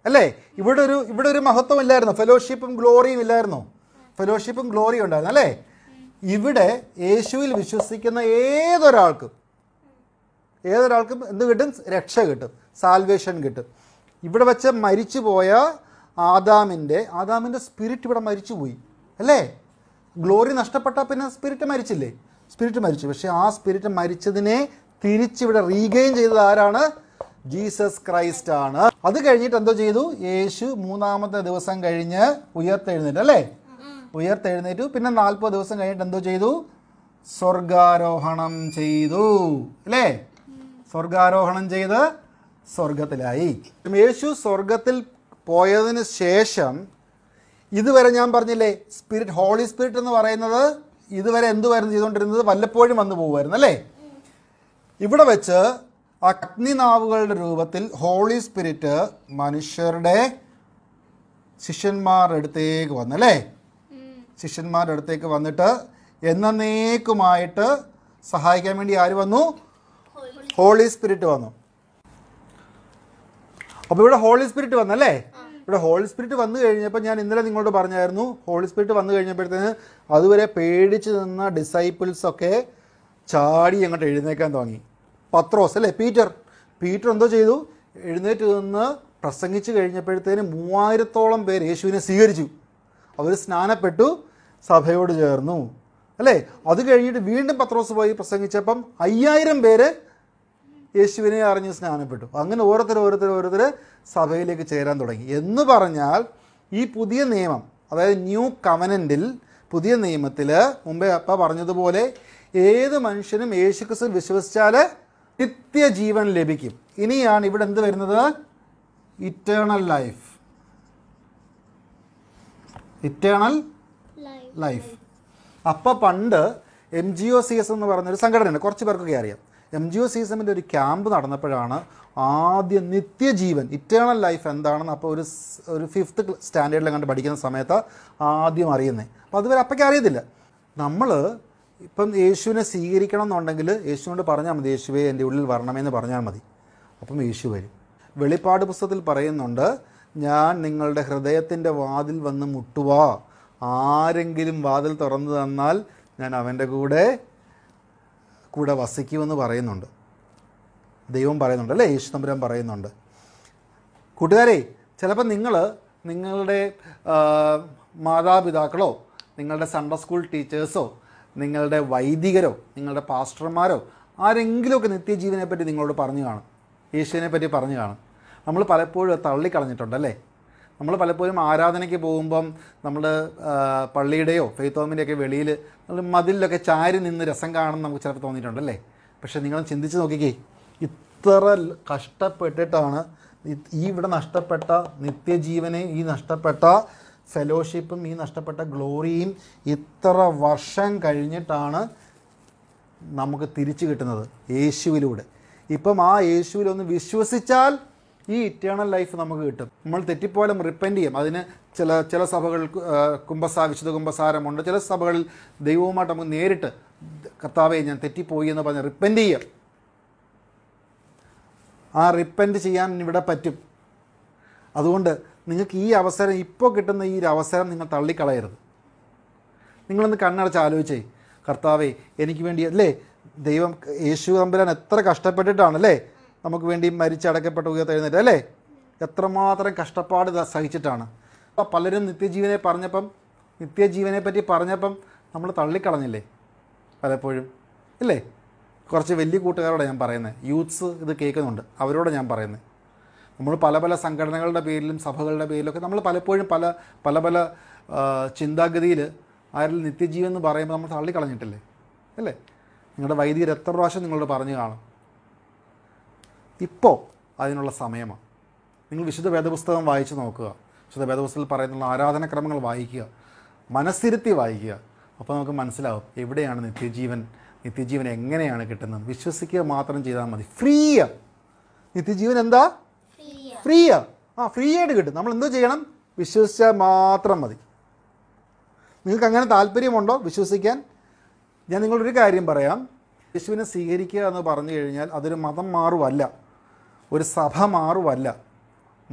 അല്ലേ ഇവിടെ ഒരു ഇവിടെ ഒരു മഹത്വം ഇല്ലായിരുന്നോ ഫെലോഷിപ്പും ഗ്ലോറിയും ഇല്ലായിരുന്നോ ഫെലോഷിപ്പും ഗ്ലോറിയും ഉണ്ടായിരുന്നു അല്ലേ ഇവിടെ യേശുവിൽ വിശ്വസിക്കുന്ന ഏതൊരാൾക്കും ഏതൊരാൾക്കും എന്ത് കിട്ടും രക്ഷ കിട്ടും സാൽവേഷൻ കിട്ടും ഇവിടെ വെച്ച് മരിച്ചു പോയ ആദാമിൻ്റെ ആദാമിൻ്റെ സ്പിരിറ്റ് ഇവിടെ മരിച്ചുപോയി അല്ലേ ഗ്ലോറി നഷ്ടപ്പെട്ടാൽ പിന്നെ സ്പിരിറ്റ് മരിച്ചില്ലേ സ്പിരിറ്റ് മരിച്ചു പക്ഷേ ആ സ്പിരിറ്റ് മരിച്ചതിനെ തിരിച്ചിവിടെ റീഗെയിൻ ചെയ്തത് ആരാണ് ജീസസ് ക്രൈസ്റ്റ് ആണ് അത് കഴിഞ്ഞിട്ട് എന്തോ ചെയ്തു യേശു മൂന്നാമത്തെ ദിവസം കഴിഞ്ഞ് ഉയർത്തെഴുന്നേറ്റ് അല്ലേ ഉയർത്തെഴുന്നേറ്റു പിന്നെ നാൽപ്പത് ദിവസം കഴിഞ്ഞിട്ട് എന്തോ ചെയ്തു സ്വർഗാരോഹണം ചെയ്തു അല്ലേ സ്വർഗാരോഹണം ചെയ്ത് സ്വർഗത്തിലായി യേശു സ്വർഗത്തിൽ പോയതിന് ശേഷം ഇതുവരെ ഞാൻ പറഞ്ഞില്ലേ സ്പിരിറ്റ് ഹോളി സ്പിരിറ്റ് എന്ന് പറയുന്നത് ഇതുവരെ എന്തുവായിരുന്നു ചെയ്തുകൊണ്ടിരുന്നത് വല്ലപ്പോഴും വന്നു പോകുമായിരുന്നു അല്ലേ ഇവിടെ വെച്ച് അഗ്നിനാവുകളുടെ രൂപത്തിൽ ഹോളി സ്പിരിറ്റ് മനുഷ്യരുടെ ശിഷ്യന്മാരുടെ അടുത്തേക്ക് വന്നല്ലേ ശിഷ്യന്മാരുടെ അടുത്തേക്ക് വന്നിട്ട് എന്നേക്കുമായിട്ട് സഹായിക്കാൻ വേണ്ടി ആര് വന്നു ഹോളി സ്പിരിറ്റ് വന്നു അപ്പോൾ ഇവിടെ ഹോളി സ്പിരിറ്റ് വന്നല്ലേ ഇവിടെ ഹോളി സ്പിരിറ്റ് വന്നു കഴിഞ്ഞപ്പോൾ ഞാൻ ഇന്നലെ നിങ്ങളോട് പറഞ്ഞായിരുന്നു ഹോളി സ്പിരിറ്റ് വന്നു കഴിഞ്ഞപ്പോഴത്തേന് അതുവരെ പേടിച്ച് നിന്ന ഡിസൈപ്പിൾസൊക്കെ ചാടി അങ്ങോട്ട് എഴുന്നേക്കാൻ തുടങ്ങി പത്രോസ് അല്ലേ പീറ്റർ പീറ്റർ എന്തോ ചെയ്തു എഴുന്നേറ്റ് നിന്ന് പ്രസംഗിച്ചു കഴിഞ്ഞപ്പോഴത്തേന് മൂവായിരത്തോളം പേര് യേശുവിനെ സ്വീകരിച്ചു അവർ സ്നാനപ്പെട്ടു സഭയോട് ചേർന്നു അല്ലേ അത് കഴിഞ്ഞിട്ട് വീണ്ടും പത്രോസ് പോയി പ്രസംഗിച്ചപ്പം അയ്യായിരം പേര് യേശുവിനെ അറിഞ്ഞ് സ്നാനപ്പെട്ടു അങ്ങനെ ഓരോരുത്തർ ഓരോരുത്തർ ഓരോരുത്തർ സഭയിലേക്ക് ചേരാൻ തുടങ്ങി എന്ന് പറഞ്ഞാൽ ഈ പുതിയ നിയമം അതായത് ന്യൂ കവനൻറ്റിൽ പുതിയ നിയമത്തിൽ മുമ്പേ അപ്പ പറഞ്ഞതുപോലെ ഏത് മനുഷ്യനും ക്രിസ്തു വിശ്വസിച്ചാൽ നിത്യജീവൻ ലഭിക്കും ഇനിയാണ് ഇവിടെ എന്ത് വരുന്നത് ഇറ്റേണൽ ലൈഫ് ഇറ്റേണൽ ലൈഫ് അപ്പം പണ്ട് M G O C S എന്ന് പറഞ്ഞൊരു സംഘടനയുണ്ട് കുറച്ച് പേർക്കൊക്കെ അറിയാം എം ജി ഒ എമ്മിൻ്റെ ഒരു ക്യാമ്പ് നടന്നപ്പോഴാണ് ആദ്യം നിത്യജീവൻ ഇറ്റേണൽ ലൈഫ് എന്താണെന്ന് അപ്പോൾ ഒരു ഒരു ഫിഫ്ത്ത് സ്റ്റാൻഡേർഡിൽ കണ്ട് പഠിക്കുന്ന സമയത്ത് ആദ്യം അറിയുന്നത് അപ്പോൾ അതുവരെ അപ്പയ്ക്ക് അറിയത്തില്ല നമ്മൾ ഇപ്പം യേശുവിനെ സ്വീകരിക്കണം എന്നുണ്ടെങ്കിൽ യേശുവിനോട് പറഞ്ഞാൽ മതി യേശുവെ എൻ്റെ ഉള്ളിൽ വരണമെന്ന് പറഞ്ഞാൽ മതി അപ്പം യേശു വരും വെളിപ്പാട് പുസ്തകത്തിൽ പറയുന്നുണ്ട് ഞാൻ നിങ്ങളുടെ ഹൃദയത്തിൻ്റെ വാതിൽ വന്ന് മുട്ടുവാ ആരെങ്കിലും വാതിൽ തുറന്നു തന്നാൽ ഞാൻ അവൻ്റെ കൂടെ കൂടെ വസിക്കുമെന്ന് പറയുന്നുണ്ട് ദൈവം പറയുന്നുണ്ട് അല്ലേ യേശുതമ്പുരാൻ പറയുന്നുണ്ട് കൂട്ടുകാരെ ചിലപ്പോൾ നിങ്ങൾ നിങ്ങളുടെ മാതാപിതാക്കളോ നിങ്ങളുടെ സൺഡർ സ്കൂൾ ടീച്ചേഴ്സോ നിങ്ങളുടെ വൈദികരോ നിങ്ങളുടെ പാസ്റ്റർമാരോ ആരെങ്കിലുമൊക്കെ നിത്യജീവനെപ്പറ്റി നിങ്ങളോട് പറഞ്ഞു കാണും യേശുവിനെ പറ്റി പറഞ്ഞു കാണും നമ്മൾ പലപ്പോഴും തള്ളിക്കളഞ്ഞിട്ടുണ്ടല്ലേ നമ്മൾ പലപ്പോഴും ആരാധനയ്ക്ക് പോകുമ്പം നമ്മൾ പള്ളിയുടെയോ ഫെയ്ത്ത് ഹോമിൻ്റെയൊക്കെ വെളിയിൽ നമ്മൾ മതിലൊക്കെ ചാരി നിന്ന് രസം കാണുന്ന നമുക്ക് ചിലപ്പോൾ തോന്നിയിട്ടുണ്ടല്ലേ പക്ഷേ നിങ്ങൾ ചിന്തിച്ച് നോക്കിക്കേ ഇത്ര കഷ്ടപ്പെട്ടിട്ടാണ് ഈ ഇവിടെ നഷ്ടപ്പെട്ട നിത്യജീവനെയും ഈ നഷ്ടപ്പെട്ട ഫെലോഷിപ്പും ഈ നഷ്ടപ്പെട്ട ഗ്ലോറിയും ഇത്ര വർഷം കഴിഞ്ഞിട്ടാണ് നമുക്ക് തിരിച്ചു കിട്ടുന്നത് യേശുവിലൂടെ ഇപ്പം ആ യേശുവിലൊന്ന് വിശ്വസിച്ചാൽ ഈ ഇറ്റേണൽ ലൈഫ് നമുക്ക് കിട്ടും നമ്മൾ തെറ്റിപ്പോലും റിപ്പൻറ്റ് ചെയ്യും അതിന് ചില ചില സഭകളിൽ കുംഭസാ വിശുദ്ധ കുംഭസാരമുണ്ട് ചില സഭകളിൽ ദൈവവുമായിട്ട് നമുക്ക് നേരിട്ട് കർത്താവെ ഞാൻ തെറ്റിപ്പോയി എന്ന് പറഞ്ഞ് റിപ്പൻറ്റ് ചെയ്യാം ആ റിപ്പൻറ്റ് ചെയ്യാൻ ഇവിടെ പറ്റും അതുകൊണ്ട് നിങ്ങൾക്ക് ഈ അവസരം ഇപ്പോൾ കിട്ടുന്ന ഈ ഒരു അവസരം നിങ്ങൾ തള്ളിക്കളയരുത് നിങ്ങളൊന്ന് കണ്ണടച്ച് ആലോചിച്ചേ കർത്താവെ എനിക്ക് വേണ്ടി അല്ലേ ദൈവം യേശു തമ്പുരാൻ എത്ര കഷ്ടപ്പെട്ടിട്ടാണ് അല്ലേ നമുക്ക് വേണ്ടി മരിച്ചടക്കപ്പെട്ട ഉയർത്തെഴുന്നേറ്റ് അല്ലേ എത്രമാത്രം കഷ്ടപ്പാട് സഹിച്ചിട്ടാണ് അപ്പോൾ പലരും നിത്യജീവനെ പറഞ്ഞപ്പം നിത്യജീവനെ പറ്റി പറഞ്ഞപ്പം നമ്മൾ തള്ളിക്കളഞ്ഞില്ലേ പലപ്പോഴും ഇല്ലേ കുറച്ച് വലിയ കൂട്ടുകാരോട് ഞാൻ പറയുന്നത് യൂത്ത്സ് ഇത് കേൾക്കുന്നുണ്ട് അവരോട് ഞാൻ പറയുന്നത് നമ്മൾ പല പല സംഘടനകളുടെ പേരിലും സഭകളുടെ പേരിലൊക്കെ നമ്മൾ പലപ്പോഴും പല പല പല ചിന്താഗതിയിൽ ആരിൽ നിത്യജീവൻ എന്ന് പറയുമ്പോൾ നമ്മൾ തള്ളിക്കളഞ്ഞിട്ടില്ലേ അല്ലേ നിങ്ങളുടെ വൈദികർ എത്ര പ്രാവശ്യം നിങ്ങളോട് പറഞ്ഞു കാണും ഇപ്പോൾ അതിനുള്ള സമയമാണ് നിങ്ങൾ വിശുദ്ധ വേദപുസ്തകം വായിച്ച് നോക്കുക വിശുദ്ധ വേദപുസ്തകത്തിൽ പറയുന്ന ആരാധനക്രമങ്ങൾ വായിക്കുക മനസ്സിരുത്തി വായിക്കുക അപ്പോൾ നമുക്ക് മനസ്സിലാവും എവിടെയാണ് നിത്യജീവൻ നിത്യജീവൻ എങ്ങനെയാണ് കിട്ടുന്നത് വിശ്വസിക്കുക മാത്രം ചെയ്താൽ മതി ഫ്രീയ നിത്യജീവൻ എന്താ ഫ്രീയ ആ ഫ്രീ ആയിട്ട് കിട്ടും നമ്മൾ എന്തോ ചെയ്യണം വിശ്വസിച്ചാൽ മാത്രം മതി നിങ്ങൾക്ക് അങ്ങനെ താല്പര്യമുണ്ടോ വിശ്വസിക്കാൻ ഞാൻ നിങ്ങളൊരു കാര്യം പറയാം യേശുവിനെ സ്വീകരിക്കുക എന്ന് പറഞ്ഞു കഴിഞ്ഞാൽ അതൊരു മതം മാറുമല്ല ഒരു സഭ മാറുമല്ല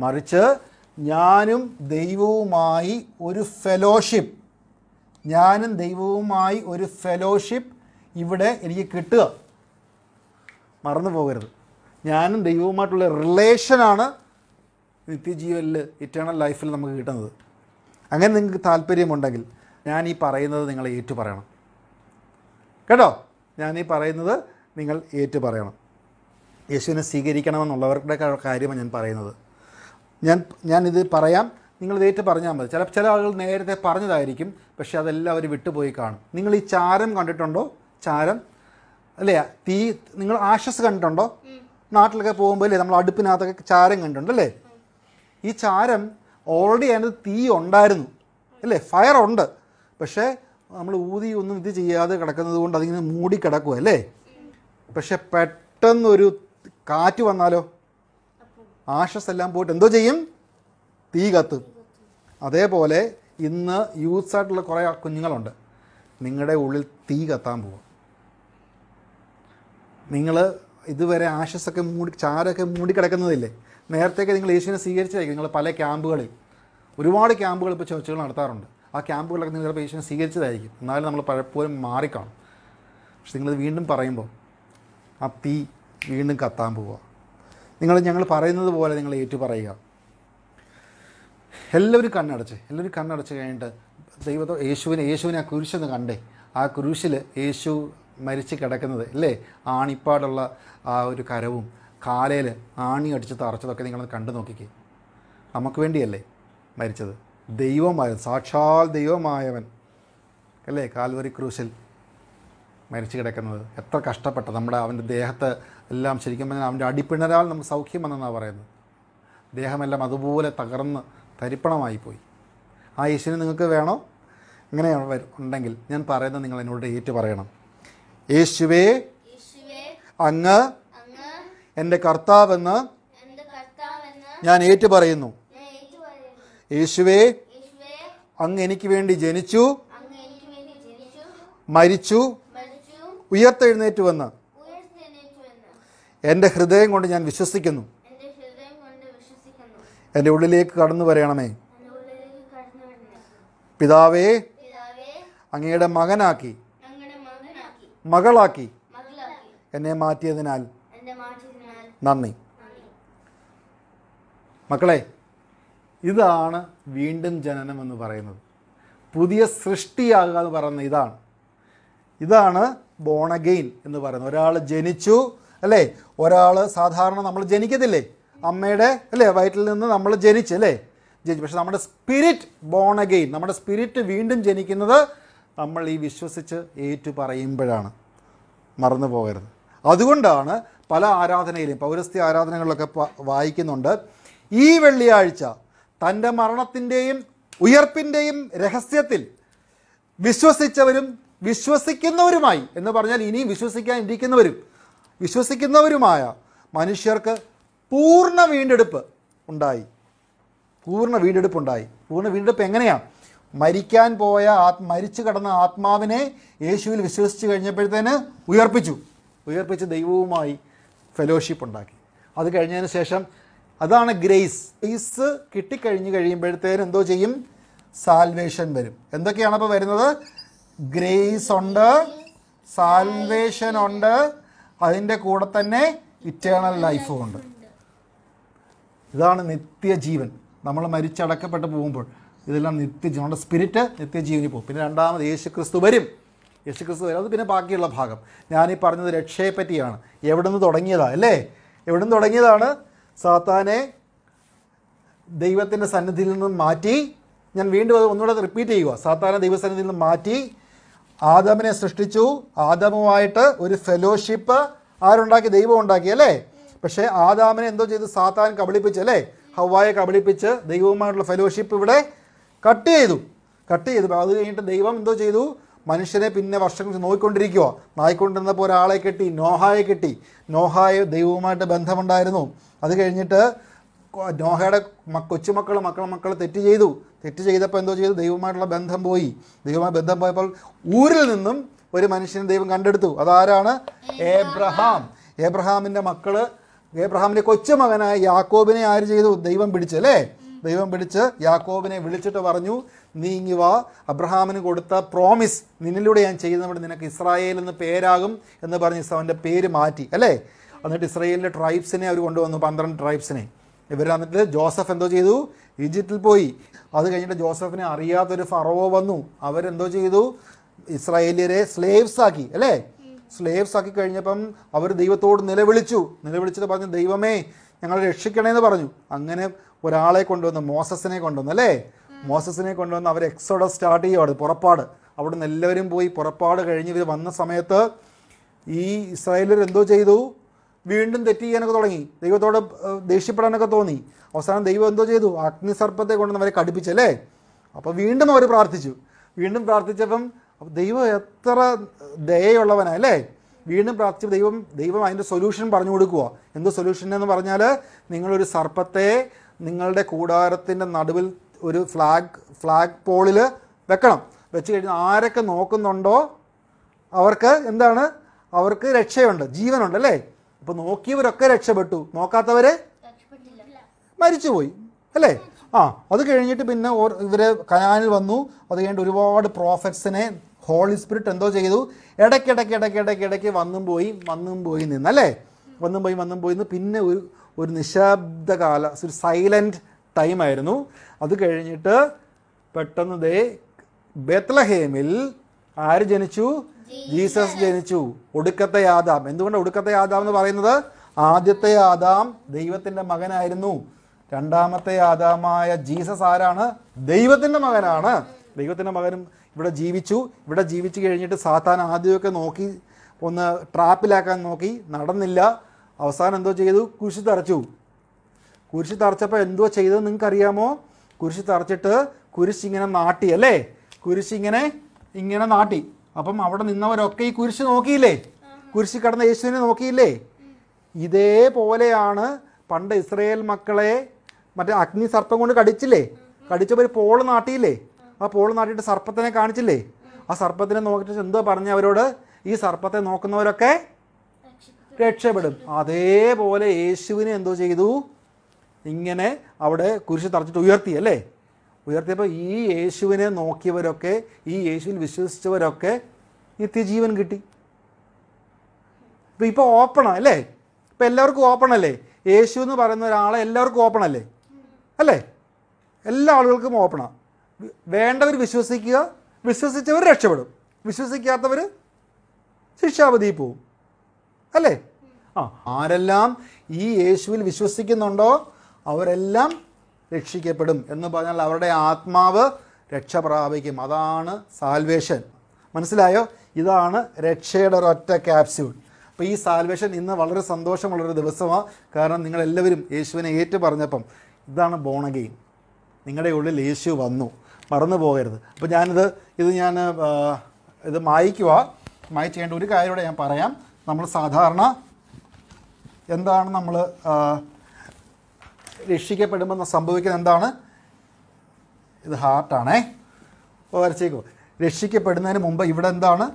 മറിച്ച് ഞാനും ദൈവവുമായി ഒരു ഫെലോഷിപ്പ് ഞാനും ദൈവവുമായി ഒരു ഫെലോഷിപ്പ് ഇവിടെ എനിക്ക് കിട്ടുക മറന്നു പോകരുത് ഞാനും ദൈവവുമായിട്ടുള്ള റിലേഷനാണ് നിത്യജീവനിൽ ഇറ്റേണൽ ലൈഫിൽ നമുക്ക് കിട്ടുന്നത് അങ്ങനെ നിങ്ങൾക്ക് താല്പര്യമുണ്ടെങ്കിൽ ഞാൻ ഈ പറയുന്നത് നിങ്ങൾ ഏറ്റു പറയണം കേട്ടോ ഞാൻ ഈ പറയുന്നത് നിങ്ങൾ ഏറ്റു പറയണം യേശുവിനെ സ്വീകരിക്കണമെന്നുള്ളവരുടെ കാര്യമാണ് ഞാൻ പറയുന്നത് ഞാൻ ഞാനിത് പറയാം നിങ്ങൾ നേരിട്ട് പറഞ്ഞാൽ മതി ചില ചില ആളുകൾ നേരത്തെ പറഞ്ഞതായിരിക്കും പക്ഷേ അതെല്ലാം അവർ വിട്ടുപോയി കാണും നിങ്ങൾ ഈ ചാരം കണ്ടിട്ടുണ്ടോ ചാരം അല്ലേ തീ നിങ്ങൾ ആശസ് കണ്ടിട്ടുണ്ടോ നാട്ടിലൊക്കെ പോകുമ്പോൾ അല്ലേ നമ്മൾ അടുപ്പിനകത്തൊക്കെ ചാരം കണ്ടിട്ടുണ്ടല്ലേ ഈ ചാരം ഓൾറെഡി അതിനകത്ത് തീ ഉണ്ടായിരുന്നു അല്ലേ ഫയർ ഉണ്ട് പക്ഷേ നമ്മൾ ഊതി ഒന്നും ഇത് ചെയ്യാതെ കിടക്കുന്നത് കൊണ്ട് അതിങ്ങനെ മൂടി കിടക്കുക അല്ലേ പക്ഷെ പെട്ടെന്നൊരു കാറ്റ് വന്നാലോ ആഷസ് എല്ലാം പോയിട്ട് എന്തോ ചെയ്യും തീ കത്തും അതേപോലെ ഇന്ന് യൂത്ത്സ് ആയിട്ടുള്ള കുറേ കുഞ്ഞുങ്ങളുണ്ട് നിങ്ങളുടെ ഉള്ളിൽ തീ കത്താൻ പോകും നിങ്ങൾ ഇതുവരെ ആഷസൊക്കെ മൂടി ചാരമൊക്കെ മൂടിക്കിടക്കുന്നതില്ലേ നേരത്തേക്ക് നിങ്ങൾ യേശുവിനെ സ്വീകരിച്ചതായിരിക്കും നിങ്ങൾ പല ക്യാമ്പുകളിൽ ഒരുപാട് ക്യാമ്പുകൾ ഇപ്പോൾ ചർച്ചകൾ നടത്താറുണ്ട് ആ ക്യാമ്പുകളൊക്കെ നിങ്ങൾ ചിലപ്പോൾ യേശുവിനെ സ്വീകരിച്ചതായിരിക്കും എന്നാലും നമ്മൾ പലപ്പോഴും മാറിക്കാണും പക്ഷെ നിങ്ങളിത് വീണ്ടും പറയുമ്പോൾ ആ തീ വീണ്ടും കത്താൻ പോവുക നിങ്ങൾ ഞങ്ങൾ പറയുന്നത് പോലെ നിങ്ങൾ ഏറ്റു പറയുക എല്ലാവരും കണ്ണടച്ച് എല്ലാവരും കണ്ണടച്ച് കഴിഞ്ഞിട്ട് ദൈവത്തോ യേശുവിനെ യേശുവിനെ ആ കുരിശെന്ന് കണ്ടേ ആ കുരിശിൽ യേശു മരിച്ച് കിടക്കുന്നത് അല്ലേ ആണിപ്പാടുള്ള ആ ഒരു കരവും കാലയിൽ ആണി അടിച്ച് തറച്ചതൊക്കെ നിങ്ങൾ കണ്ടു നോക്കിക്കേ നമുക്ക് വേണ്ടിയല്ലേ മരിച്ചത് ദൈവമായ സാക്ഷാൽ ദൈവമായവൻ അല്ലേ കാൽവരി ക്രൂശിൽ മരിച്ചു കിടക്കുന്നത് എത്ര കഷ്ടപ്പെട്ട നമ്മുടെ അവൻ്റെ ദേഹത്ത് എല്ലാം ശരിക്കും പറഞ്ഞാൽ അവൻ്റെ അടിപ്പിണരാൽ നമുക്ക് സൗഖ്യം വന്നെന്നാണ് പറയുന്നത് ദേഹമെല്ലാം അതുപോലെ തകർന്ന് തരിപ്പണമായിപ്പോയി ആ യേശുവിനെ നിങ്ങൾക്ക് വേണോ ഇങ്ങനെ ഉണ്ടെങ്കിൽ ഞാൻ പറയുന്നത് നിങ്ങൾ എന്നോട് ഏറ്റു പറയണം യേശുവേ അങ്ങ് എൻ്റെ കർത്താവെന്ന് ഞാൻ ഏറ്റു പറയുന്നു യേശുവേ അങ്ങ് എനിക്ക് വേണ്ടി ജനിച്ചു മരിച്ചു വന്ന് എൻ്റെ ഹൃദയം കൊണ്ട് ഞാൻ വിശ്വസിക്കുന്നു എൻ്റെ ഉള്ളിലേക്ക് കടന്നു വരണമേ പിതാവേ അങ്ങയുടെ മകനാക്കി മകളാക്കി എന്നെ മാറ്റിയതിനാൽ നന്ദി മക്കളെ ഇതാണ് വീണ്ടും ജനനം എന്ന് പറയുന്നത് പുതിയ സൃഷ്ടിയാകുക എന്ന് പറയുന്നത് ഇതാണ് ഇതാണ് ബോണഗെയിൻ എന്ന് പറയുന്നത് ഒരാൾ ജനിച്ചു അല്ലേ ഒരാൾ സാധാരണ നമ്മൾ ജനിക്കത്തില്ലേ അമ്മയുടെ അല്ലേ വയറ്റിൽ നിന്ന് നമ്മൾ ജനിച്ച് അല്ലേ ജനിച്ചു പക്ഷെ നമ്മുടെ സ്പിരിറ്റ് ബോൺ അഗെയിൻ നമ്മുടെ സ്പിരിറ്റ് വീണ്ടും ജനിക്കുന്നത് നമ്മൾ ഈ വിശ്വസിച്ച് ഏറ്റു പറയുമ്പോഴാണ് മറന്നു പോകരുത് അതുകൊണ്ടാണ് പല ആരാധനയിലും പൗരസ്ത്യ ആരാധനകളിലൊക്കെ വായിക്കുന്നുണ്ട് ഈ വെള്ളിയാഴ്ച തൻ്റെ മരണത്തിൻ്റെയും ഉയർപ്പിൻ്റെയും രഹസ്യത്തിൽ വിശ്വസിച്ചവരും വിശ്വസിക്കുന്നവരുമായി എന്ന് പറഞ്ഞാൽ ഇനിയും വിശ്വസിക്കാൻ ഇരിക്കുന്നവരും വിശ്വസിക്കുന്നവരുമായ മനുഷ്യർക്ക് പൂർണ്ണ വീണ്ടെടുപ്പ് ഉണ്ടായി പൂർണ്ണ വീണ്ടെടുപ്പ് ഉണ്ടായി പൂർണ്ണ വീണ്ടെടുപ്പ് എങ്ങനെയാണ് മരിക്കാൻ പോയ ആത് മരിച്ചു കടന്ന ആത്മാവിനെ യേശുവിൽ വിശ്വസിച്ച് കഴിഞ്ഞപ്പോഴത്തേന് ഉയർപ്പിച്ചു ഉയർപ്പിച്ച് ദൈവവുമായി ഫെലോഷിപ്പ് ഉണ്ടാക്കി അത് കഴിഞ്ഞതിന് ശേഷം അതാണ് ഗ്രേസ് ഗ്രേസ് കിട്ടിക്കഴിഞ്ഞ് കഴിയുമ്പോഴത്തേന് എന്തോ ചെയ്യും സാൽവേഷൻ വരും എന്തൊക്കെയാണ് അപ്പോൾ വരുന്നത് ഗ്രേസ് ഉണ്ട് സാൽവേഷൻ ഉണ്ട് അതിൻ്റെ കൂടെ തന്നെ ഇറ്റേണൽ ലൈഫും ഉണ്ട് ഇതാണ് നിത്യജീവൻ നമ്മൾ മരിച്ചടക്കപ്പെട്ട് പോകുമ്പോൾ ഇതെല്ലാം നിത്യജീവൻ നമ്മുടെ സ്പിരിറ്റ് നിത്യജീവനിൽ പോകും പിന്നെ രണ്ടാമത് യേശുക്രിസ്തു വരും യേശുക്രിസ്തു വരും അത് പിന്നെ ബാക്കിയുള്ള ഭാഗം ഞാനീ പറഞ്ഞത് രക്ഷയെ പറ്റിയാണ് എവിടെ നിന്ന് തുടങ്ങിയതാണ് അല്ലേ എവിടെ നിന്ന് തുടങ്ങിയതാണ് സാത്താനെ ദൈവത്തിൻ്റെ സന്നിധിയിൽ നിന്നും മാറ്റി ഞാൻ വീണ്ടും അത് ഒന്നുകൂടെ റിപ്പീറ്റ് ചെയ്യുക സാത്താനെ ദൈവസന്നിധിയിൽ നിന്നും മാറ്റി ആദമിനെ സൃഷ്ടിച്ചു ആദമുമായിട്ട് ഒരു ഫെലോഷിപ്പ് ആരുണ്ടാക്കി ദൈവം ഉണ്ടാക്കി അല്ലേ പക്ഷേ ആദാമിനെ എന്തോ ചെയ്ത് സാത്താൻ കബളിപ്പിച്ച് അല്ലേ ഹവായെ കബളിപ്പിച്ച് ദൈവവുമായിട്ടുള്ള ഫെലോഷിപ്പ് ഇവിടെ കട്ട് ചെയ്തു കട്ട് ചെയ്തു അത് കഴിഞ്ഞിട്ട് ദൈവം എന്തോ ചെയ്തു മനുഷ്യനെ പിന്നെ വർഷങ്ങൾ നോക്കിക്കൊണ്ടിരിക്കുക നോയിക്കൊണ്ടിരുന്നപ്പോൾ ഒരാളെ കെട്ടി നോഹായെ കെട്ടി നോഹായെ ദൈവവുമായിട്ട് ബന്ധമുണ്ടായിരുന്നു അത് കഴിഞ്ഞിട്ട് നോഹയുടെ കൊച്ചുമക്കൾ മക്കളെ മക്കൾ തെറ്റ് ചെയ്തു തെറ്റ് ചെയ്തപ്പോൾ എന്തോ ചെയ്തു ദൈവമായിട്ടുള്ള ബന്ധം പോയി ദൈവമായി ബന്ധം പോയപ്പോൾ ഊരിൽ നിന്നും ഒരു മനുഷ്യനെ ദൈവം കണ്ടെടുത്തു അതാരാണ് ഏബ്രഹാം ഏബ്രഹാമിൻ്റെ മക്കൾ ഏബ്രഹാമിൻ്റെ കൊച്ചുമകനായ യാക്കോബിനെ ആര് ചെയ്തു ദൈവം പിടിച്ചല്ലേ ദൈവം പിടിച്ച് യാക്കോബിനെ വിളിച്ചിട്ട് പറഞ്ഞു നീ ഇങ്ങി വാ അബ്രഹാമിന് കൊടുത്ത പ്രോമിസ് നിന്നിലൂടെ ഞാൻ ചെയ്യുന്നവിടെ നിനക്ക് ഇസ്രായേൽ എന്ന് പേരാകും എന്ന് പറഞ്ഞ് അവൻ്റെ പേര് മാറ്റി അല്ലേ എന്നിട്ട് ഇസ്രായേലിൻ്റെ ട്രൈബ്സിനെ അവർ കൊണ്ടുവന്നു പന്ത്രണ്ട് ട്രൈബ്സിനെ ഇവർ വന്നിട്ട് ജോസഫ് എന്തോ ചെയ്തു ഈജിപ്തിൽ പോയി അത് കഴിഞ്ഞിട്ട് ജോസഫിനെ അറിയാത്തൊരു ഫറവോ വന്നു അവരെന്തോ ചെയ്തു ഇസ്രായേലിയരെ സ്ലേവ്സ് ആക്കി അല്ലേ സ്ലേവ്സ് ആക്കി കഴിഞ്ഞപ്പം അവർ ദൈവത്തോട് നിലവിളിച്ചു നിലവിളിച്ചിട്ട് പറഞ്ഞു ദൈവമേ ഞങ്ങളെ രക്ഷിക്കണേന്ന് പറഞ്ഞു അങ്ങനെ ഒരാളെ കൊണ്ടുവന്നു മോസസിനെ കൊണ്ടുവന്നു അല്ലേ മോസസിനെ കൊണ്ടുവന്ന് അവർ എക്സോഡ സ്റ്റാർട്ട് ചെയ്യുവാണ് പുറപ്പാട് അവിടെ നിന്ന് എല്ലാവരും പോയി പുറപ്പാട് കഴിഞ്ഞ് ഇവർ വന്ന സമയത്ത് ഈ ഇസ്രായേലർ എന്തോ ചെയ്തു വീണ്ടും തെറ്റ് ചെയ്യാനൊക്കെ തുടങ്ങി ദൈവത്തോട് ദേഷ്യപ്പെടാനൊക്കെ തോന്നി അവസാനം ദൈവം എന്തോ ചെയ്തു അഗ്നിസർപ്പത്തെ കൊണ്ടുവന്ന് അവരെ കടുപ്പിച്ചല്ലേ അപ്പോൾ വീണ്ടും അവർ പ്രാർത്ഥിച്ചു വീണ്ടും പ്രാർത്ഥിച്ചപ്പം ദൈവം എത്ര ദയയുള്ളവനാ അല്ലേ വീണ്ടും പ്രാർത്ഥിച്ച ദൈവം ദൈവം അതിൻ്റെ സൊല്യൂഷൻ പറഞ്ഞു കൊടുക്കുക എന്ത് സൊല്യൂഷൻ എന്ന് പറഞ്ഞാൽ നിങ്ങളൊരു സർപ്പത്തെ നിങ്ങളുടെ കൂടാരത്തിൻ്റെ നടുവിൽ ഒരു ഫ്ലാഗ് ഫ്ലാഗ് പോളിൽ വെക്കണം വെച്ച് കഴിഞ്ഞാൽ ആരൊക്കെ നോക്കുന്നുണ്ടോ അവർക്ക് എന്താണ് അവർക്ക് രക്ഷയുണ്ട് ജീവനുണ്ട് അല്ലേ അപ്പോൾ നോക്കിയവരൊക്കെ രക്ഷപ്പെട്ടു നോക്കാത്തവരെ മരിച്ചുപോയി അല്ലേ ആ അത് കഴിഞ്ഞിട്ട് പിന്നെ ഇവരെ കനാനിൽ വന്നു അത് കഴിഞ്ഞിട്ട് ഒരുപാട് പ്രോഫറ്റ്സിനെ ഹോളി സ്പിരിറ്റ് എന്തോ ചെയ്തു ഇടയ്ക്കിടയ്ക്ക് ഇടയ്ക്ക് ഇടയ്ക്ക് വന്നും പോയി വന്നും പോയി അല്ലേ വന്നും പോയി വന്നും പോയി നിന്ന് പിന്നെ ഒരു ഒരു നിശബ്ദകാല ഒരു സൈലൻറ്റ് ആയിരുന്നു അത് കഴിഞ്ഞിട്ട് പെട്ടെന്ന് ദേ ബെത്ലഹേമിൽ ആര് ജനിച്ചു ജീസസ് ജനിച്ചു ഒടുക്കത്തെ ആദാം എന്തുകൊണ്ട് ഒടുക്കത്തെ ആദാം എന്ന് പറയുന്നത് ആദ്യത്തെ ആദാം ദൈവത്തിന്റെ മകനായിരുന്നു രണ്ടാമത്തെ ആദാമായ ജീസസ് ആരാണ് ദൈവത്തിന്റെ മകനാണ് ദൈവത്തിന്റെ മകനും ഇവിടെ ജീവിച്ചു ഇവിടെ ജീവിച്ചു കഴിഞ്ഞിട്ട് സാത്താൻ ആദ്യമൊക്കെ നോക്കി ഒന്ന് ട്രാപ്പിലാക്കാൻ നോക്കി നടന്നില്ല അവസാനം എന്തോ ചെയ്തു കുരിശി തറച്ചു കുരിശി തറച്ചപ്പോൾ എന്തോ ചെയ്തത് നിങ്ങൾക്കറിയാമോ കുരിശി തറച്ചിട്ട് കുരിശിങ്ങനെ നാട്ടി അല്ലേ കുരിശിങ്ങനെ ഇങ്ങനെ നാട്ടി അപ്പം അവിടെ നിന്നവരൊക്കെ ഈ കുരിശ് നോക്കിയില്ലേ കുരിശ് കടന്ന യേശുവിനെ നോക്കിയില്ലേ ഇതേപോലെയാണ് പണ്ട് ഇസ്രയേൽ മക്കളെ മറ്റേ അഗ്നി സർപ്പം കൊണ്ട് കടിച്ചില്ലേ കടിച്ചപ്പോൾ ഒരു പോള് നാട്ടിയില്ലേ ആ പോള് നാട്ടിയിട്ട് സർപ്പത്തിനെ കാണിച്ചില്ലേ ആ സർപ്പത്തിനെ നോക്കിയിട്ട് എന്തോ പറഞ്ഞ അവരോട് ഈ സർപ്പത്തെ നോക്കുന്നവരൊക്കെ രക്ഷപ്പെടും അതേപോലെ യേശുവിനെ എന്തോ ചെയ്തു ഇങ്ങനെ അവിടെ കുരിശ് തറച്ചിട്ട് ഉയർത്തി അല്ലേ ഉയർത്തിയപ്പോൾ ഈ യേശുവിനെ നോക്കിയവരൊക്കെ ഈ യേശുവിൽ വിശ്വസിച്ചവരൊക്കെ നിത്യജീവൻ കിട്ടി ഇപ്പം ഇപ്പോൾ അല്ലേ ഇപ്പം എല്ലാവർക്കും ഓപ്പൺ അല്ലേ യേശു എന്ന് പറയുന്ന ഒരാളെ എല്ലാവർക്കും ഓപ്പൺ അല്ലേ അല്ലേ എല്ലാ ആളുകൾക്കും ഓപ്പണാ വേണ്ടവർ വിശ്വസിക്കുക വിശ്വസിച്ചവർ രക്ഷപ്പെടും വിശ്വസിക്കാത്തവർ ശിക്ഷാവധി പോവും അല്ലേ ആ ആരെല്ലാം ഈ യേശുവിൽ വിശ്വസിക്കുന്നുണ്ടോ അവരെല്ലാം രക്ഷിക്കപ്പെടും എന്ന് പറഞ്ഞാൽ അവരുടെ ആത്മാവ് രക്ഷ പ്രാപിക്കും അതാണ് സാൽവേഷൻ മനസ്സിലായോ ഇതാണ് രക്ഷയുടെ ഒരൊറ്റ ക്യാപ്സ്യൂൾ അപ്പോൾ ഈ സാൽവേഷൻ ഇന്ന് വളരെ സന്തോഷമുള്ളൊരു ദിവസമാണ് കാരണം നിങ്ങളെല്ലാവരും യേശുവിനെ ഏറ്റു പറഞ്ഞപ്പം ഇതാണ് ബോണഗെയിൻ നിങ്ങളുടെ ഉള്ളിൽ യേശു വന്നു മറന്നു പോകരുത് അപ്പോൾ ഞാനിത് ഇത് ഞാൻ ഇത് മായ്ക്കുക മായ്ചേണ്ട ഒരു കാര്യം ഞാൻ പറയാം നമ്മൾ സാധാരണ എന്താണ് നമ്മൾ രക്ഷിക്കപ്പെടുമ്പോൾ സംഭവിക്കുന്നത് എന്താണ് ഇത് ഹാർട്ടാണേ ഓ വരച്ചേക്കോ രക്ഷിക്കപ്പെടുന്നതിന് മുമ്പ് ഇവിടെ എന്താണ്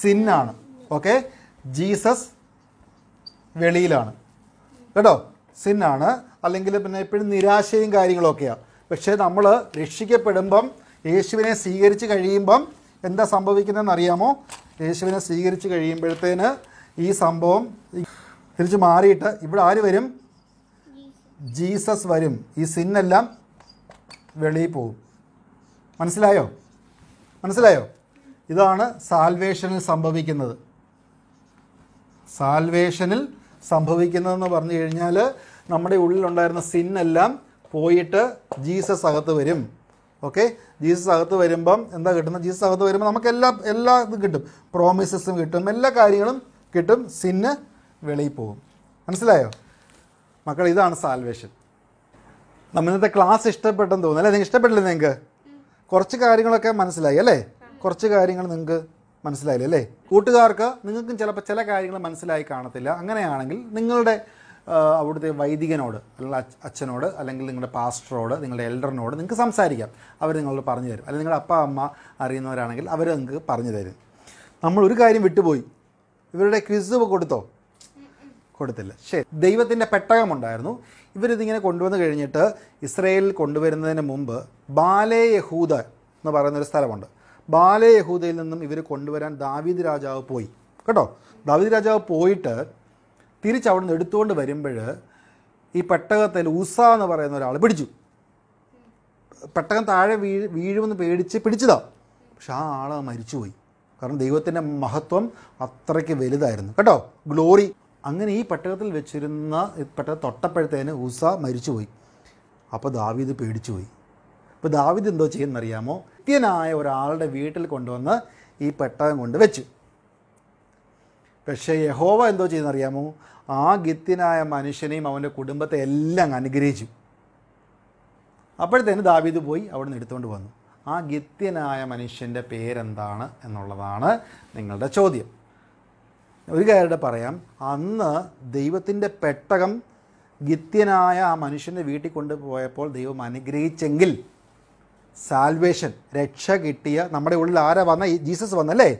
സിന്നാണ് ഓക്കെ ജീസസ് വെളിയിലാണ് കേട്ടോ സിന്നാണ് അല്ലെങ്കിൽ പിന്നെ എപ്പോഴും നിരാശയും കാര്യങ്ങളൊക്കെയാണ് പക്ഷേ നമ്മൾ രക്ഷിക്കപ്പെടുമ്പം യേശുവിനെ സ്വീകരിച്ച് കഴിയുമ്പം എന്താ സംഭവിക്കുന്നതെന്ന് അറിയാമോ യേശുവിനെ സ്വീകരിച്ച് കഴിയുമ്പോഴത്തേന് ഈ സംഭവം തിരിച്ച് മാറിയിട്ട് ഇവിടെ ആര് വരും ജീസസ് വരും ഈ സിന്നെല്ലാം വെളിയിൽ പോവും മനസ്സിലായോ മനസ്സിലായോ ഇതാണ് സാൽവേഷനിൽ സംഭവിക്കുന്നത് സാൽവേഷനിൽ സംഭവിക്കുന്നതെന്ന് പറഞ്ഞു കഴിഞ്ഞാൽ നമ്മുടെ ഉള്ളിലുണ്ടായിരുന്ന സിന്നെല്ലാം പോയിട്ട് ജീസസ് അകത്ത് വരും ഓക്കെ ജീസസ് അകത്ത് വരുമ്പം എന്താ കിട്ടുന്നത് ജീസസ് അകത്ത് വരുമ്പോൾ നമുക്ക് എല്ലാ എല്ലാ ഇതും കിട്ടും പ്രോമിസസും കിട്ടും എല്ലാ കാര്യങ്ങളും കിട്ടും സിന്ന് വെളിയിൽ പോകും മനസ്സിലായോ മക്കൾ ഇതാണ് സാൽവേഷൻ നമ്മൾ ഇന്നത്തെ ക്ലാസ് ഇഷ്ടപ്പെട്ടെന്ന് തോന്നുന്നു അല്ലേ നിങ്ങൾക്ക് ഇഷ്ടപ്പെട്ടില്ലേ നിങ്ങൾക്ക് കുറച്ച് കാര്യങ്ങളൊക്കെ മനസ്സിലായി അല്ലേ കുറച്ച് കാര്യങ്ങൾ നിങ്ങൾക്ക് മനസ്സിലായില്ലേ അല്ലേ കൂട്ടുകാർക്ക് നിങ്ങൾക്കും ചിലപ്പോൾ ചില കാര്യങ്ങൾ മനസ്സിലായി കാണത്തില്ല അങ്ങനെയാണെങ്കിൽ നിങ്ങളുടെ അവിടുത്തെ വൈദികനോട് അല്ലെങ്കിൽ അച്ഛനോട് അല്ലെങ്കിൽ നിങ്ങളുടെ പാസ്റ്ററോട് നിങ്ങളുടെ എൽഡറിനോട് നിങ്ങൾക്ക് സംസാരിക്കാം അവർ നിങ്ങളോട് പറഞ്ഞു തരും അല്ലെങ്കിൽ നിങ്ങളുടെ അപ്പ അമ്മ അറിയുന്നവരാണെങ്കിൽ അവർ നിങ്ങൾക്ക് പറഞ്ഞു തരും നമ്മൾ ഒരു കാര്യം വിട്ടുപോയി ഇവരുടെ ക്വിസ് കൊടുത്തോ കൊടുത്തില്ല ശരി ദൈവത്തിൻ്റെ പെട്ടകമുണ്ടായിരുന്നു ഇവരിതിങ്ങനെ കൊണ്ടുവന്ന് കഴിഞ്ഞിട്ട് ഇസ്രയേലിൽ കൊണ്ടുവരുന്നതിന് മുമ്പ് ബാലേ യഹൂദ എന്ന് പറയുന്നൊരു സ്ഥലമുണ്ട് ബാലേ യഹൂദയിൽ നിന്നും ഇവർ കൊണ്ടുവരാൻ ദാവീദ് രാജാവ് പോയി കേട്ടോ ദാവീദ് രാജാവ് പോയിട്ട് തിരിച്ചവിടെ നിന്ന് എടുത്തുകൊണ്ട് വരുമ്പോൾ ഈ പെട്ടകത്തിൽ ഉസ എന്ന് പറയുന്ന ഒരാൾ പിടിച്ചു പെട്ടകം താഴെ വീ വീഴുമെന്ന് പേടിച്ച് പിടിച്ചതാ പക്ഷെ ആ ആൾ മരിച്ചുപോയി കാരണം ദൈവത്തിൻ്റെ മഹത്വം അത്രയ്ക്ക് വലുതായിരുന്നു കേട്ടോ ഗ്ലോറി അങ്ങനെ ഈ പെട്ടകത്തിൽ വെച്ചിരുന്ന പെട്ടകം തൊട്ടപ്പോഴത്തേന് ഉസ മരിച്ചുപോയി അപ്പോൾ ദാവീദ് പേടിച്ചുപോയി അപ്പോൾ ദാവീദ് എന്തോ ചെയ്യുന്നറിയാമോ കൃത്യനായ ഒരാളുടെ വീട്ടിൽ കൊണ്ടുവന്ന് ഈ പെട്ടകം കൊണ്ട് വെച്ചു പക്ഷേ യഹോവ എന്തോ ചെയ്യുന്നറിയാമോ ആ ഗിത്യനായ മനുഷ്യനെയും അവൻ്റെ കുടുംബത്തെ എല്ലാം അനുഗ്രഹിച്ചു അപ്പോഴത്തേന് ദാവീദ് പോയി അവിടെ നിന്ന് എടുത്തുകൊണ്ട് വന്നു ആ ഗിത്യനായ മനുഷ്യൻ്റെ പേരെന്താണ് എന്നുള്ളതാണ് നിങ്ങളുടെ ചോദ്യം ഒരു കാര്യം പറയാം അന്ന് ദൈവത്തിൻ്റെ പെട്ടകം ഗിത്യനായ ആ മനുഷ്യൻ്റെ വീട്ടിൽ കൊണ്ടുപോയപ്പോൾ ദൈവം അനുഗ്രഹിച്ചെങ്കിൽ സാൽവേഷൻ രക്ഷ കിട്ടിയ നമ്മുടെ ഉള്ളിൽ ആരാ വന്ന ജീസസ് വന്നല്ലേ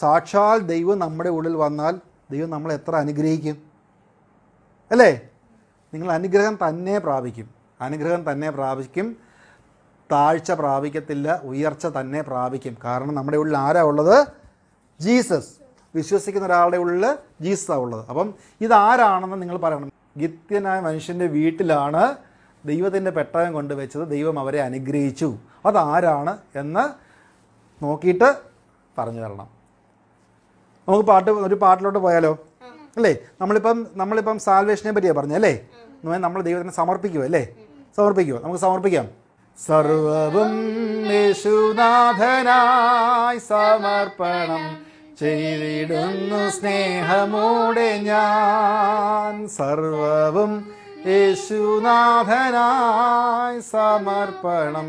സാക്ഷാൽ ദൈവം നമ്മുടെ ഉള്ളിൽ വന്നാൽ ദൈവം നമ്മൾ എത്ര അനുഗ്രഹിക്കും അല്ലേ നിങ്ങൾ അനുഗ്രഹം തന്നെ പ്രാപിക്കും അനുഗ്രഹം തന്നെ പ്രാപിക്കും താഴ്ച പ്രാപിക്കത്തില്ല ഉയർച്ച തന്നെ പ്രാപിക്കും കാരണം നമ്മുടെ ഉള്ളിൽ ആരാ ഉള്ളത് ജീസസ് വിശ്വസിക്കുന്ന ഒരാളുടെ ഉള്ളിൽ ജീസസ് ഉള്ളത് അപ്പം ഇതാരാണെന്ന് നിങ്ങൾ പറയണം ഗിത്യനായ മനുഷ്യൻ്റെ വീട്ടിലാണ് ദൈവത്തിൻ്റെ പെട്ടകം കൊണ്ടുവച്ചത് ദൈവം അവരെ അനുഗ്രഹിച്ചു അതാരാണ് എന്ന് നോക്കിയിട്ട് പറഞ്ഞു തരണം നമുക്ക് പാട്ട് ഒരു പാട്ടിലോട്ട് പോയാലോ അല്ലേ നമ്മളിപ്പം നമ്മളിപ്പം സാൽവേഷനെ പറ്റിയാണ് പറഞ്ഞത് അല്ലേ നമ്മൾ ദൈവത്തിന് സമർപ്പിക്കുമോ അല്ലേ സമർപ്പിക്കുമോ നമുക്ക് സമർപ്പിക്കാം സർവവും യേശുനാഥനായി സമർപ്പണം ചെയ്തിടുന്നു സ്നേഹമൂടെ ഞാൻ സർവവും യേശുനാഥനായി സമർപ്പണം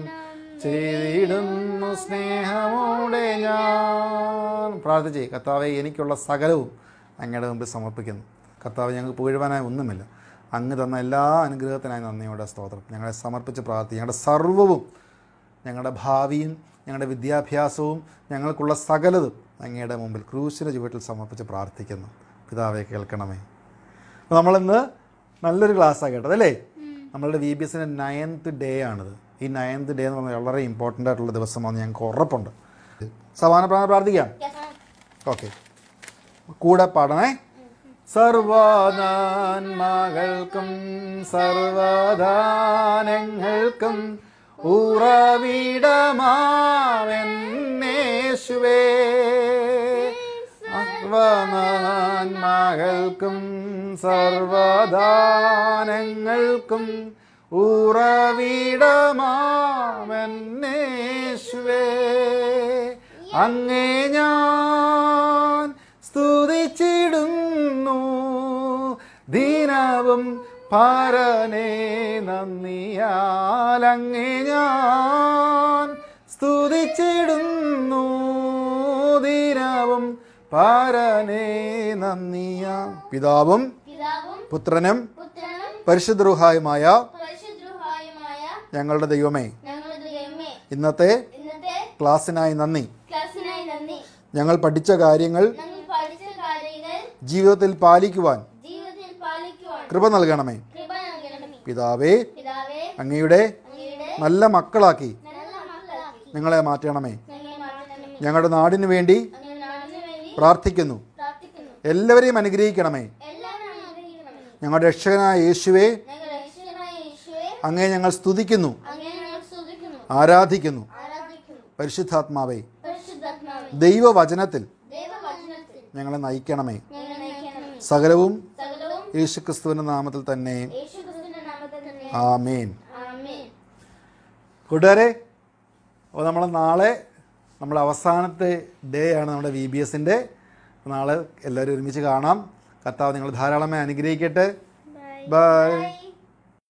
ചെയ്തിടുന്നു സ്നേഹമൂടെ ഞാൻ പ്രാർത്ഥിച്ചേ കർത്താവെ എനിക്കുള്ള സകലവും അങ്ങയുടെ മുമ്പിൽ സമർപ്പിക്കുന്നു കർത്താവ് ഞങ്ങൾക്ക് പുകഴുവാനായി ഒന്നുമില്ല അങ്ങ് തന്ന എല്ലാ അനുഗ്രഹത്തിനായി നന്ദിയുടെ സ്തോത്രം ഞങ്ങളെ സമർപ്പിച്ച് പ്രാർത്ഥിക്കും ഞങ്ങളുടെ സർവവും ഞങ്ങളുടെ ഭാവിയും ഞങ്ങളുടെ വിദ്യാഭ്യാസവും ഞങ്ങൾക്കുള്ള സകലതും അങ്ങയുടെ മുമ്പിൽ ക്രൂശിന് ചുവട്ടിൽ സമർപ്പിച്ച് പ്രാർത്ഥിക്കുന്നു പിതാവെ കേൾക്കണമേ അപ്പോൾ നമ്മളിന്ന് നല്ലൊരു ക്ലാസ്സാണ് കേട്ടത് അല്ലേ നമ്മളുടെ വി ബി എസിൻ്റെ നയൻത്ത് ഡേ ആണിത് ഈ നയൻത്ത് ഡേ എന്ന് പറഞ്ഞാൽ വളരെ ഇമ്പോർട്ടൻ്റ് ആയിട്ടുള്ള ദിവസമാണ് ഞങ്ങൾക്ക് ഉറപ്പുണ്ട് സമാന പ്രാണ പ്രാർത്ഥിക്കാം ഓക്കെ കൂടെ പാടണേ സർവാദാൻ മകൾക്കും സർവദാനങ്ങൾക്കും ഉറവിടമാവെന്നേശുവേ സർവനാന്മകൾക്കും സർവദാനങ്ങൾക്കും ഉറവിടമാവേശുവേ അങ്ങേ ഞാൻ സ്തുതിച്ചിടുന്നു ദീനവും പാരനേ നന്ദിയാലങ്ങേ ഞാൻ സ്തുതിച്ചിടുന്നു ദിനവും പാരനേ നന്ദിയ പിതാവും പുത്രനും പരിശുദ്രുഹായുമായ ഞങ്ങളുടെ ദൈവമേ ഇന്നത്തെ ക്ലാസ്സിനായി നന്ദി ഞങ്ങൾ പഠിച്ച കാര്യങ്ങൾ ജീവിതത്തിൽ പാലിക്കുവാൻ കൃപ നൽകണമേ പിതാവേ അങ്ങയുടെ നല്ല മക്കളാക്കി നിങ്ങളെ മാറ്റണമേ ഞങ്ങളുടെ നാടിനു വേണ്ടി പ്രാർത്ഥിക്കുന്നു എല്ലാവരെയും അനുഗ്രഹിക്കണമേ ഞങ്ങളുടെ രക്ഷകനായ യേശുവെ അങ്ങേ ഞങ്ങൾ സ്തുതിക്കുന്നു ആരാധിക്കുന്നു പരിശുദ്ധാത്മാവെ ദൈവവചനത്തിൽ ഞങ്ങളെ നയിക്കണമേ സകലവും യേശുക്രിസ്തുവിൻ്റെ നാമത്തിൽ തന്നെ ആമേൻ കൂട്ടുകാരെ അപ്പോൾ നമ്മൾ നാളെ നമ്മുടെ അവസാനത്തെ ഡേ ആണ് നമ്മുടെ വി ബി എസിൻ്റെ നാളെ എല്ലാവരും ഒരുമിച്ച് കാണാം കർത്താവ് നിങ്ങൾ ധാരാളമായി അനുഗ്രഹിക്കട്ടെ ബൈ